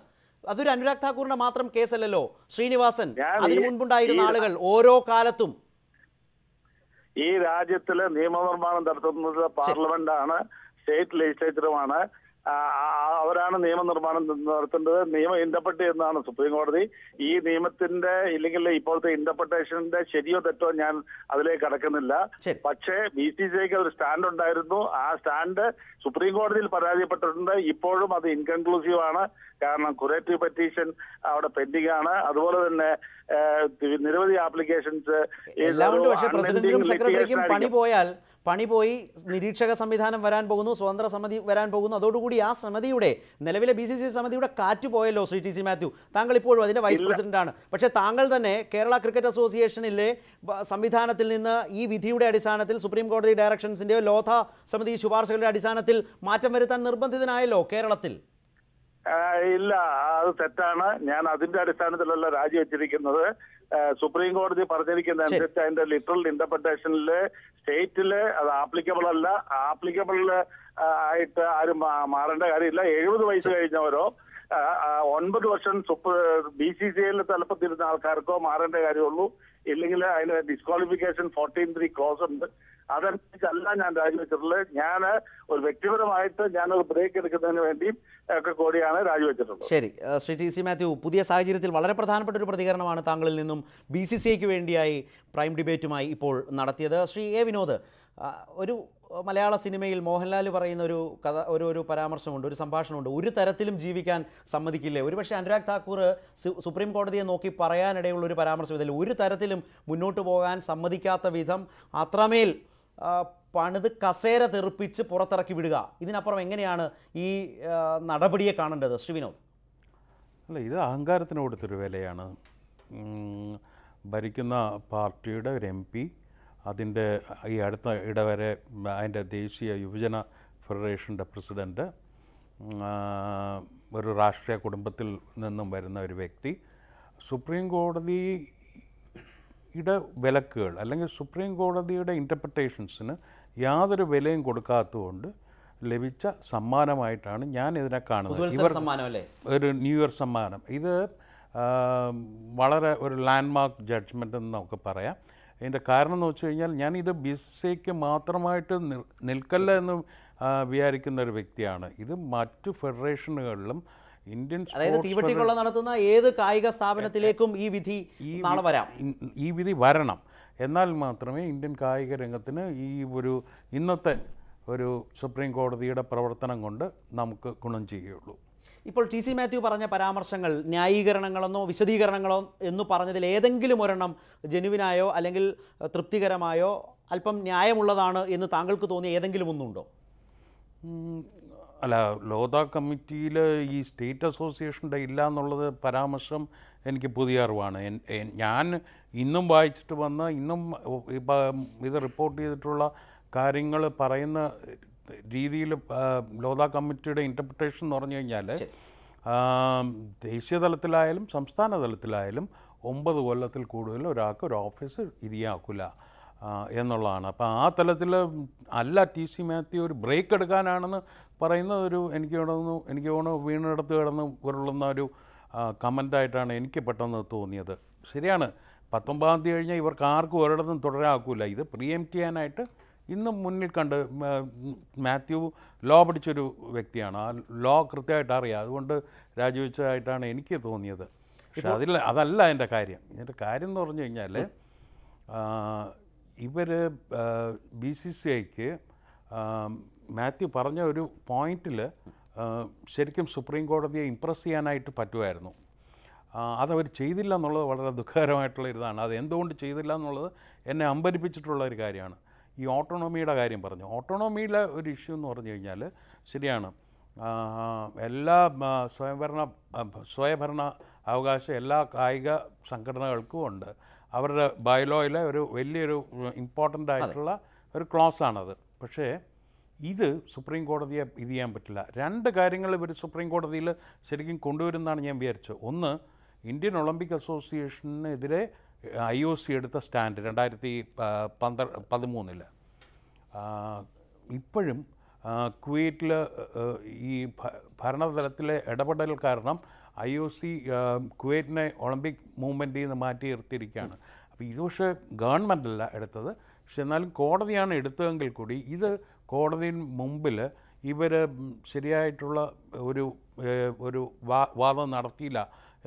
A: അതൊരു അനുരാഗ് ഠാക്കൂറിന്റെ മാത്രം കേസല്ലല്ലോ ശ്രീനിവാസൻ അതിനു മുൻപുണ്ടായിരുന്ന ആളുകൾ ഓരോ
H: കാലത്തും ഈ രാജ്യത്തില് നിയമനിർമ്മാണം നടത്തുന്നത് പാർലമെന്റാണ് സ്റ്റേറ്റ് ലെജിസ്ലേച്ചറുമാണ് അവരാണ് നിയമനിർമ്മാണം നടത്തേണ്ടത് നിയമം ഇന്റർപ്രട്ട് ചെയ്യുന്നതാണ് സുപ്രീം കോടതി ഈ നിയമത്തിന്റെ ഇല്ലെങ്കിൽ ഇപ്പോഴത്തെ ഇന്റർപ്രട്ടേഷന്റെ ശരിയോ തെറ്റോ ഞാൻ അതിലേക്ക് കടക്കുന്നില്ല പക്ഷേ ബി സി സിക്ക് ഒരു സ്റ്റാൻഡ് ഉണ്ടായിരുന്നു ആ സ്റ്റാൻഡ് സുപ്രീം കോടതിയിൽ പരാജയപ്പെട്ടിട്ടുണ്ട് ഇപ്പോഴും അത് ഇൻകൺക്ലൂസീവ് ആണ് കാരണം കുറേറ്റീവ് പെറ്റീഷൻ അവിടെ പെൻഡിംഗ് ആണ് അതുപോലെ തന്നെ നിരവധി ആപ്ലിക്കേഷൻസ് എല്ലാമുണ്ട് പ്രസിഡന്റിനും സെക്രട്ടറിക്കും പണി
A: പോയാൽ പണി പോയി നിരീക്ഷക സംവിധാനം വരാൻ പോകുന്നു സ്വതന്ത്ര സമിതി വരാൻ പോകുന്നു അതോടുകൂടി ആ സമിതിയുടെ നിലവിലെ ബി സി സി സമിതിയുടെ കാറ്റ് പോയല്ലോ ശ്രീ ടി സി മാത്യു താങ്കൾ ഇപ്പോഴും അതിൻ്റെ വൈസ് പ്രസിഡന്റ് ആണ് പക്ഷേ താങ്കൾ തന്നെ കേരള ക്രിക്കറ്റ് അസോസിയേഷനിലെ സംവിധാനത്തിൽ നിന്ന് ഈ വിധിയുടെ അടിസ്ഥാനത്തിൽ സുപ്രീം കോടതി ഡയറക്ഷൻസിൻ്റെയോ ലോധ സമിതി ശുപാർശകളുടെ അടിസ്ഥാനത്തിൽ മാറ്റം വരുത്താൻ നിർബന്ധിതനായല്ലോ കേരളത്തിൽ
H: ഇല്ല അത് തെറ്റാണ് ഞാൻ അതിന്റെ അടിസ്ഥാനത്തിലല്ല രാജിവെച്ചിരിക്കുന്നത് സുപ്രീം കോടതി അനുസരിച്ച് അതിന്റെ ലിറ്ററൽ ഇന്റർപ്രിട്ടേഷനില് സ്റ്റേറ്റില് അത് ആപ്ലിക്കബിൾ അല്ല ആപ്ലിക്കബിൾ ആയിട്ട് ആരും മാറേണ്ട കാര്യമില്ല എഴുപത് വയസ്സ് കഴിഞ്ഞവരോ ഒൻപത് വർഷം ബി സി സി ഐയിലെ തലപ്പത്തിരുന്ന ആൾക്കാർക്കോ മാറേണ്ട കാര്യമുള്ളൂ ഇല്ലെങ്കിൽ അതിന് ഡിസ്ക്വാളിഫിക്കേഷൻ ഫോർട്ടീൻ ത്രീ ക്ലോസ് ഉണ്ട് അതനുസരിച്ചല്ല ഞാൻ രാജിവെച്ചിട്ടുള്ളത് ഞാൻ ഒരു വ്യക്തിപരമായിട്ട് ഞാൻ ഒരു ബ്രേക്ക് എടുക്കുന്നതിന് വേണ്ടിയും ഒക്കെ കൂടിയാണ് രാജിവെച്ചിട്ടുള്ളത്
A: ശരി ശ്രീ ടി സി മാത്യു പുതിയ സാഹചര്യത്തിൽ വളരെ പ്രധാനപ്പെട്ട ഒരു പ്രതികരണമാണ് താങ്കളിൽ നിന്നും ബി സി സി ഐക്ക് വേണ്ടിയായി പ്രൈം ഡിബേറ്റുമായി ഇപ്പോൾ നടത്തിയത് ശ്രീ എ വിനോദ് ഒരു മലയാള സിനിമയിൽ മോഹൻലാൽ പറയുന്ന ഒരു കഥ ഒരു ഒരു പരാമർശമുണ്ട് ഒരു സംഭാഷണമുണ്ട് ഒരു തരത്തിലും ജീവിക്കാൻ സമ്മതിക്കില്ലേ ഒരുപക്ഷെ അനുരാഗ് താക്കൂർ സുപ്രീം കോടതിയെ നോക്കി പറയാനിടയുള്ള ഒരു പരാമർശം ഇതിൽ ഒരു തരത്തിലും മുന്നോട്ട് പോകാൻ സമ്മതിക്കാത്ത വിധം അത്രമേൽ പണിത് കസേര തെറുപ്പിച്ച് പുറത്തിറക്കി വിടുക ഇതിനപ്പുറം എങ്ങനെയാണ് ഈ നടപടിയെ കാണേണ്ടത് ശ്രീ വിനോദ്
I: അല്ല ഇത് അഹങ്കാരത്തിനോടുത്തൊരു വിലയാണ് ഭരിക്കുന്ന പാർട്ടിയുടെ ഒരു എം പി അതിൻ്റെ ഈ അടുത്ത ഇടവരെ അതിൻ്റെ ദേശീയ യുവജന ഫെഡറേഷൻ്റെ പ്രസിഡൻറ്റ് ഒരു രാഷ്ട്രീയ കുടുംബത്തിൽ നിന്നും വരുന്ന ഒരു വ്യക്തി സുപ്രീം കോടതി ഇട വിലക്കുകൾ അല്ലെങ്കിൽ സുപ്രീം കോടതിയുടെ ഇൻ്റർപ്രിട്ടേഷൻസിന് യാതൊരു വിലയും കൊടുക്കാത്തതുകൊണ്ട് ലഭിച്ച സമ്മാനമായിട്ടാണ് ഞാൻ ഇതിനെ കാണുന്നത് ഇവർ ഒരു ന്യൂ ഇയർ സമ്മാനം ഇത് വളരെ ഒരു ലാൻഡ്മാർക്ക് ജഡ്ജ്മെൻ്റ് എന്ന് നമുക്ക് പറയാം അതിൻ്റെ കാരണം എന്ന് വെച്ച് കഴിഞ്ഞാൽ ഞാൻ ഇത് ബിസിക്ക് മാത്രമായിട്ട് നിൽക്കല്ല എന്ന് വിചാരിക്കുന്ന ഒരു വ്യക്തിയാണ് ഇത് മറ്റു ഫെഡറേഷനുകളിലും ഇന്ത്യൻ
A: നടത്തുന്ന ഏത് കായിക സ്ഥാപനത്തിലേക്കും ഈ വിധി നാളെ വരാം
I: ഈ വിധി വരണം എന്നാൽ മാത്രമേ ഇന്ത്യൻ കായിക രംഗത്തിന് ഈ ഒരു ഇന്നത്തെ ഒരു സുപ്രീം കോടതിയുടെ പ്രവർത്തനം കൊണ്ട് നമുക്ക് ഗുണം ചെയ്യുള്ളൂ ഇപ്പോൾ ടി സി മാത്യു പറഞ്ഞ പരാമർശങ്ങൾ
A: ന്യായീകരണങ്ങളെന്നോ വിശദീകരണങ്ങളോ എന്ന് പറഞ്ഞതിൽ ഏതെങ്കിലും ഒരെണ്ണം ജനുവിനായോ അല്ലെങ്കിൽ തൃപ്തികരമായോ അല്പം ന്യായമുള്ളതാണ് എന്ന് താങ്കൾക്ക് തോന്നിയ ഏതെങ്കിലും ഒന്നുണ്ടോ
I: അല്ല ലോധ കമ്മിറ്റിയിൽ ഈ സ്റ്റേറ്റ് അസോസിയേഷൻ്റെ ഇല്ല എന്നുള്ളത് പരാമർശം എനിക്ക് പുതിയ അറിവാണ് ഞാൻ ഇന്നും വായിച്ചിട്ട് വന്ന ഇന്നും ഇത് റിപ്പോർട്ട് ചെയ്തിട്ടുള്ള കാര്യങ്ങൾ പറയുന്ന രീതിയിൽ ലോതാ കമ്മിറ്റിയുടെ ഇൻ്റർപ്രിട്ടേഷൻ എന്ന് പറഞ്ഞു കഴിഞ്ഞാൽ ദേശീയ തലത്തിലായാലും സംസ്ഥാന തലത്തിലായാലും ഒമ്പത് കൊല്ലത്തിൽ കൂടുതൽ ഒരാൾക്ക് ഒരു ഓഫീസ് ഇരിയാക്കില്ല എന്നുള്ളതാണ് അപ്പോൾ ആ തലത്തിൽ അല്ല ടി സി മാത്യു ഒരു ബ്രേക്ക് എടുക്കാനാണെന്ന് പറയുന്ന ഒരു എനിക്ക് കിടന്നു എനിക്ക് തോന്നുന്നു വീണെടുത്ത് കിടന്ന് ഉരുളുന്ന ഒരു കമൻ്റായിട്ടാണ് എനിക്ക് പെട്ടെന്ന് തോന്നിയത് ശരിയാണ് പത്തൊമ്പതാം തീയതി കഴിഞ്ഞാൽ ഇവർക്ക് ആർക്കും ഒരിടത്തും തുടരാക്കൂല ഇത് പ്രീ എം ചെയ്യാനായിട്ട് ഇന്ന് മുന്നിൽ കണ്ട് മാത്യു ലോ പഠിച്ചൊരു വ്യക്തിയാണ് ആ ലോ കൃത്യമായിട്ട് അറിയാം അതുകൊണ്ട് രാജിവെച്ചതായിട്ടാണ് എനിക്ക് തോന്നിയത് പക്ഷെ അതിൽ അതല്ല എൻ്റെ കാര്യം എൻ്റെ കാര്യം എന്ന് പറഞ്ഞു കഴിഞ്ഞാൽ ഇവർ ബി സി സി ഐക്ക് മാത്യു പറഞ്ഞ ഒരു പോയിന്റിൽ ശരിക്കും സുപ്രീം കോടതിയെ ഇമ്പ്രസ് ചെയ്യാനായിട്ട് പറ്റുമായിരുന്നു അതവർ ചെയ്തില്ല എന്നുള്ളത് വളരെ ദുഃഖകരമായിട്ടുള്ള ഇതാണ് അത് എന്തുകൊണ്ട് ചെയ്തില്ല എന്നുള്ളത് എന്നെ അമ്പരിപ്പിച്ചിട്ടുള്ള ഒരു കാര്യമാണ് ഈ ഓട്ടോണോമിയുടെ കാര്യം പറഞ്ഞു ഓട്ടോണോമിയിലെ ഒരു ഇഷ്യൂ എന്ന് പറഞ്ഞു കഴിഞ്ഞാൽ ശരിയാണ് എല്ലാ സ്വയംഭരണ സ്വയംഭരണ അവകാശം എല്ലാ കായിക സംഘടനകൾക്കും ഉണ്ട് അവരുടെ ബയലോയിലെ ഒരു വലിയൊരു ഇമ്പോർട്ടൻ്റ് ആയിട്ടുള്ള ഒരു ക്ലോസ് പക്ഷേ ഇത് സുപ്രീം കോടതിയെ ഇത് ചെയ്യാൻ പറ്റില്ല രണ്ട് കാര്യങ്ങൾ ഇവർ സുപ്രീം കോടതിയിൽ ശരിക്കും കൊണ്ടുവരുന്നതാണ് ഞാൻ വിചാരിച്ചത് ഒന്ന് ഇന്ത്യൻ ഒളിമ്പിക് അസോസിയേഷനെതിരെ ഐ ഒ സി എടുത്ത സ്റ്റാൻഡ് രണ്ടായിരത്തി പന്ത്ര പതിമൂന്നിൽ ഇപ്പോഴും കുവൈറ്റിൽ ഈ ഭരണതലത്തിലെ ഇടപെടൽ കാരണം ഐ ഒ സി കുവൈറ്റിനെ ഒളിമ്പിക് മൂവ്മെൻറ്റിൽ നിന്ന് മാറ്റി നിർത്തിയിരിക്കുകയാണ് അപ്പോൾ ഇത് പക്ഷേ ഗവൺമെൻറ്റല്ല എടുത്തത് പക്ഷെ എന്നാലും കോടതിയാണ് എടുത്തതെങ്കിൽ കൂടി ഇത് കോടതിയിൽ മുമ്പിൽ ഇവർ ശരിയായിട്ടുള്ള ഒരു ഒരു വാദം നടത്തിയില്ല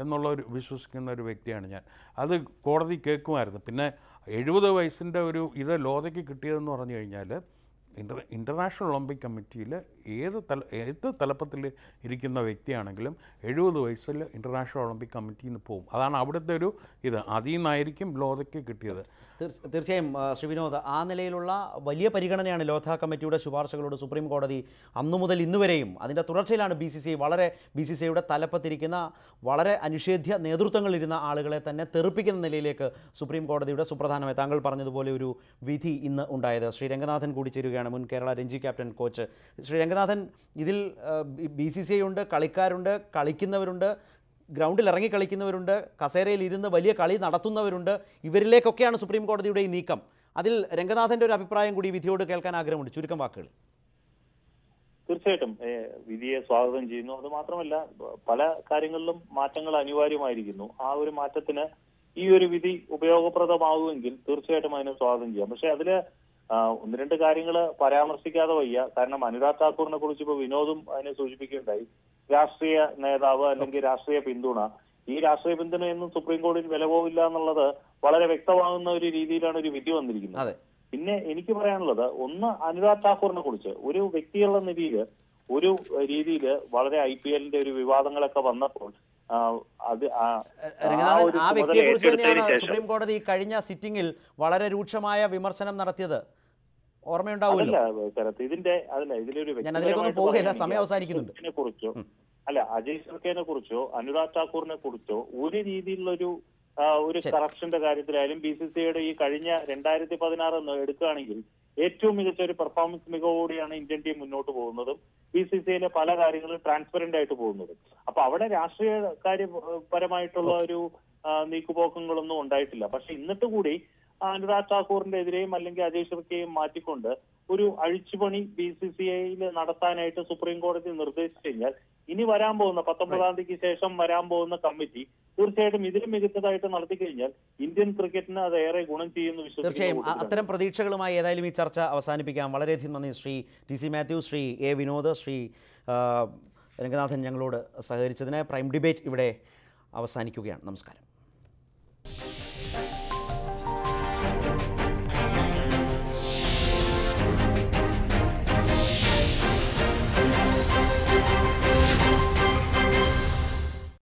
I: എന്നുള്ള ഒരു വിശ്വസിക്കുന്ന ഒരു വ്യക്തിയാണ് ഞാൻ അത് കോടതി കേൾക്കുമായിരുന്നു പിന്നെ എഴുപത് വയസ്സിൻ്റെ ഒരു ഇത് ലോതയ്ക്ക് കിട്ടിയതെന്ന് പറഞ്ഞു കഴിഞ്ഞാൽ ഇൻ്റർ ഇൻ്റർനാഷണൽ ഒളിമ്പിക് കമ്മിറ്റിയിൽ ഏത് തല ഏത് തലപ്പത്തിൽ ഇരിക്കുന്ന വ്യക്തിയാണെങ്കിലും എഴുപത് വയസ്സിൽ ഇൻ്റർനാഷണൽ ഒളിമ്പിക് കമ്മിറ്റിയിൽ നിന്ന് പോകും അതാണ് അവിടുത്തെ ഒരു ഇത് അതിൽ നിന്നായിരിക്കും ലോതയ്ക്ക് കിട്ടിയത്
A: തീർച്ചയായും ശ്രീ വിനോദ് ആ നിലയിലുള്ള വലിയ പരിഗണനയാണ് ലോധ കമ്മിറ്റിയുടെ ശുപാർശകളോട് സുപ്രീം കോടതി അന്നു മുതൽ ഇന്നുവരെയും അതിൻ്റെ തുടർച്ചയിലാണ് ബി സി സി വളരെ ബി സി സിയുടെ തലപ്പത്തിരിക്കുന്ന വളരെ അനിഷേധ്യ നേതൃത്വങ്ങളിരുന്ന ആളുകളെ തന്നെ തെറുപ്പിക്കുന്ന നിലയിലേക്ക് സുപ്രീം കോടതിയുടെ സുപ്രധാനമായി താങ്കൾ പറഞ്ഞതുപോലെ ഒരു വിധി ഇന്ന് ഉണ്ടായത് ശ്രീ രംഗനാഥൻ കൂടി ചേരുകയാണ് മുൻ കേരള രഞ്ജി ക്യാപ്റ്റൻ കോച്ച് ശ്രീ രംഗനാഥൻ ഇതിൽ ബി സി സി ഉണ്ട് കളിക്കാരുണ്ട് കളിക്കുന്നവരുണ്ട് ഗ്രൗണ്ടിൽ ഇറങ്ങി കളിക്കുന്നവരുണ്ട് കസേരയിൽ ഇരുന്ന് വലിയ കളി നടത്തുന്നവരുണ്ട് ഇവരിലേക്കൊക്കെയാണ് സുപ്രീം കോടതിയുടെ ഈ നീക്കം അതിൽ രംഗനാഥൻ്റെ ഒരു അഭിപ്രായം കൂടി വിധിയോട് കേൾക്കാൻ ആഗ്രഹമുണ്ട് ചുരുക്കം വാക്കുകൾ
J: തീർച്ചയായിട്ടും വിധിയെ സ്വാഗതം ചെയ്യുന്നു അത് മാത്രമല്ല പല കാര്യങ്ങളിലും മാറ്റങ്ങൾ അനിവാര്യമായിരിക്കുന്നു ആ ഒരു മാറ്റത്തിന് ഈ ഒരു വിധി ഉപയോഗപ്രദമാകുമെങ്കിൽ തീർച്ചയായിട്ടും അതിനെ സ്വാഗതം ചെയ്യാം പക്ഷെ അതില് ഒന്ന് രണ്ട് കാര്യങ്ങൾ പരാമർശിക്കാതെ വയ്യ കാരണം അനുരാഗ് താക്കൂറിനെ കുറിച്ച് ഇപ്പൊ വിനോദും അതിനെ സൂചിപ്പിക്കുകയുണ്ടായി രാഷ്ട്രീയ നേതാവ് അല്ലെങ്കിൽ രാഷ്ട്രീയ പിന്തുണ ഈ രാഷ്ട്രീയ പിന്തുണയൊന്നും സുപ്രീം കോടതിയിൽ വില പോവില്ല എന്നുള്ളത് വളരെ വ്യക്തമാകുന്ന ഒരു രീതിയിലാണ് ഒരു വിധി വന്നിരിക്കുന്നത് പിന്നെ എനിക്ക് പറയാനുള്ളത് ഒന്ന് അനുരാഗ് താക്കൂറിനെ കുറിച്ച് ഒരു വ്യക്തിയുള്ള നിലയിൽ ഒരു രീതിയിൽ വളരെ ഐ പി എല്ലിന്റെ ഒരു വിവാദങ്ങളൊക്കെ വന്നപ്പോൾ അത് ആ വ്യക്തിയെ കുറിച്ച് തന്നെയാണ് സുപ്രീം
A: കോടതി കഴിഞ്ഞ സിറ്റിംഗിൽ വളരെ രൂക്ഷമായ വിമർശനം നടത്തിയത് ഓർമ്മയുണ്ടാവില്ല ശരത് ഇതിന്റെ അതല്ല ഇതിലൊരു ഞാൻ അതിലേക്കൊന്നും പോകില്ല സമയം അവസാനിക്കുന്നുണ്ട്
J: കുറിച്ചോ അല്ല അജയ് സർക്കേനെ കുറിച്ചോ അനുരാഗ് ഠാക്കൂറിനെ കുറിച്ചോ ഒരു രീതിയിലുള്ളൊരു ഒരു കറപ്ഷന്റെ കാര്യത്തിലായാലും ബി സി സിയുടെ ഈ കഴിഞ്ഞ രണ്ടായിരത്തി പതിനാറ് എടുക്കുകയാണെങ്കിൽ ഏറ്റവും മികച്ച ഒരു പെർഫോമൻസ് മികവോടെയാണ് ഇന്ത്യൻ ടീം മുന്നോട്ട് പോകുന്നതും ബി സി സിയിലെ പല കാര്യങ്ങളും ട്രാൻസ്പെറന്റ് ആയിട്ട് പോകുന്നതും അപ്പൊ അവിടെ രാഷ്ട്രീയ ഒരു നീക്കുപോക്കങ്ങളൊന്നും ഉണ്ടായിട്ടില്ല പക്ഷെ ഇന്നിട്ട് കൂടി അനുരാഗ് താക്കൂറിന്റെ എതിരെയും അല്ലെങ്കിൽ അജയ് ഷിർക്കെയും മാറ്റിക്കൊണ്ട് ഒരു അഴിച്ചുപണി ബി സി സി ഐയിൽ നടത്താനായിട്ട് സുപ്രീം കോടതി നിർദ്ദേശിച്ചു കഴിഞ്ഞാൽ ഇനി വരാൻ പോകുന്ന പത്തൊമ്പതാം തീയതിക്ക് ശേഷം വരാൻ പോകുന്ന കമ്മിറ്റി തീർച്ചയായിട്ടും ഇതിലും മികച്ചതായിട്ട് നടത്തി കഴിഞ്ഞാൽ ഇന്ത്യൻ ക്രിക്കറ്റിന് അത് ഏറെ ഗുണം ചെയ്യുന്നു തീർച്ചയായും
A: അത്തരം പ്രതീക്ഷകളുമായി ഏതായാലും ഈ ചർച്ച അവസാനിപ്പിക്കാം വളരെയധികം നന്ദി Shri T C Mathew Shri A Vinod Shri Ranganathan ഞങ്ങളോട് സഹകരിച്ചതിന് പ്രൈം ഡിബേറ്റ് ഇവിടെ അവസാനിക്കുകയാണ് നമസ്കാരം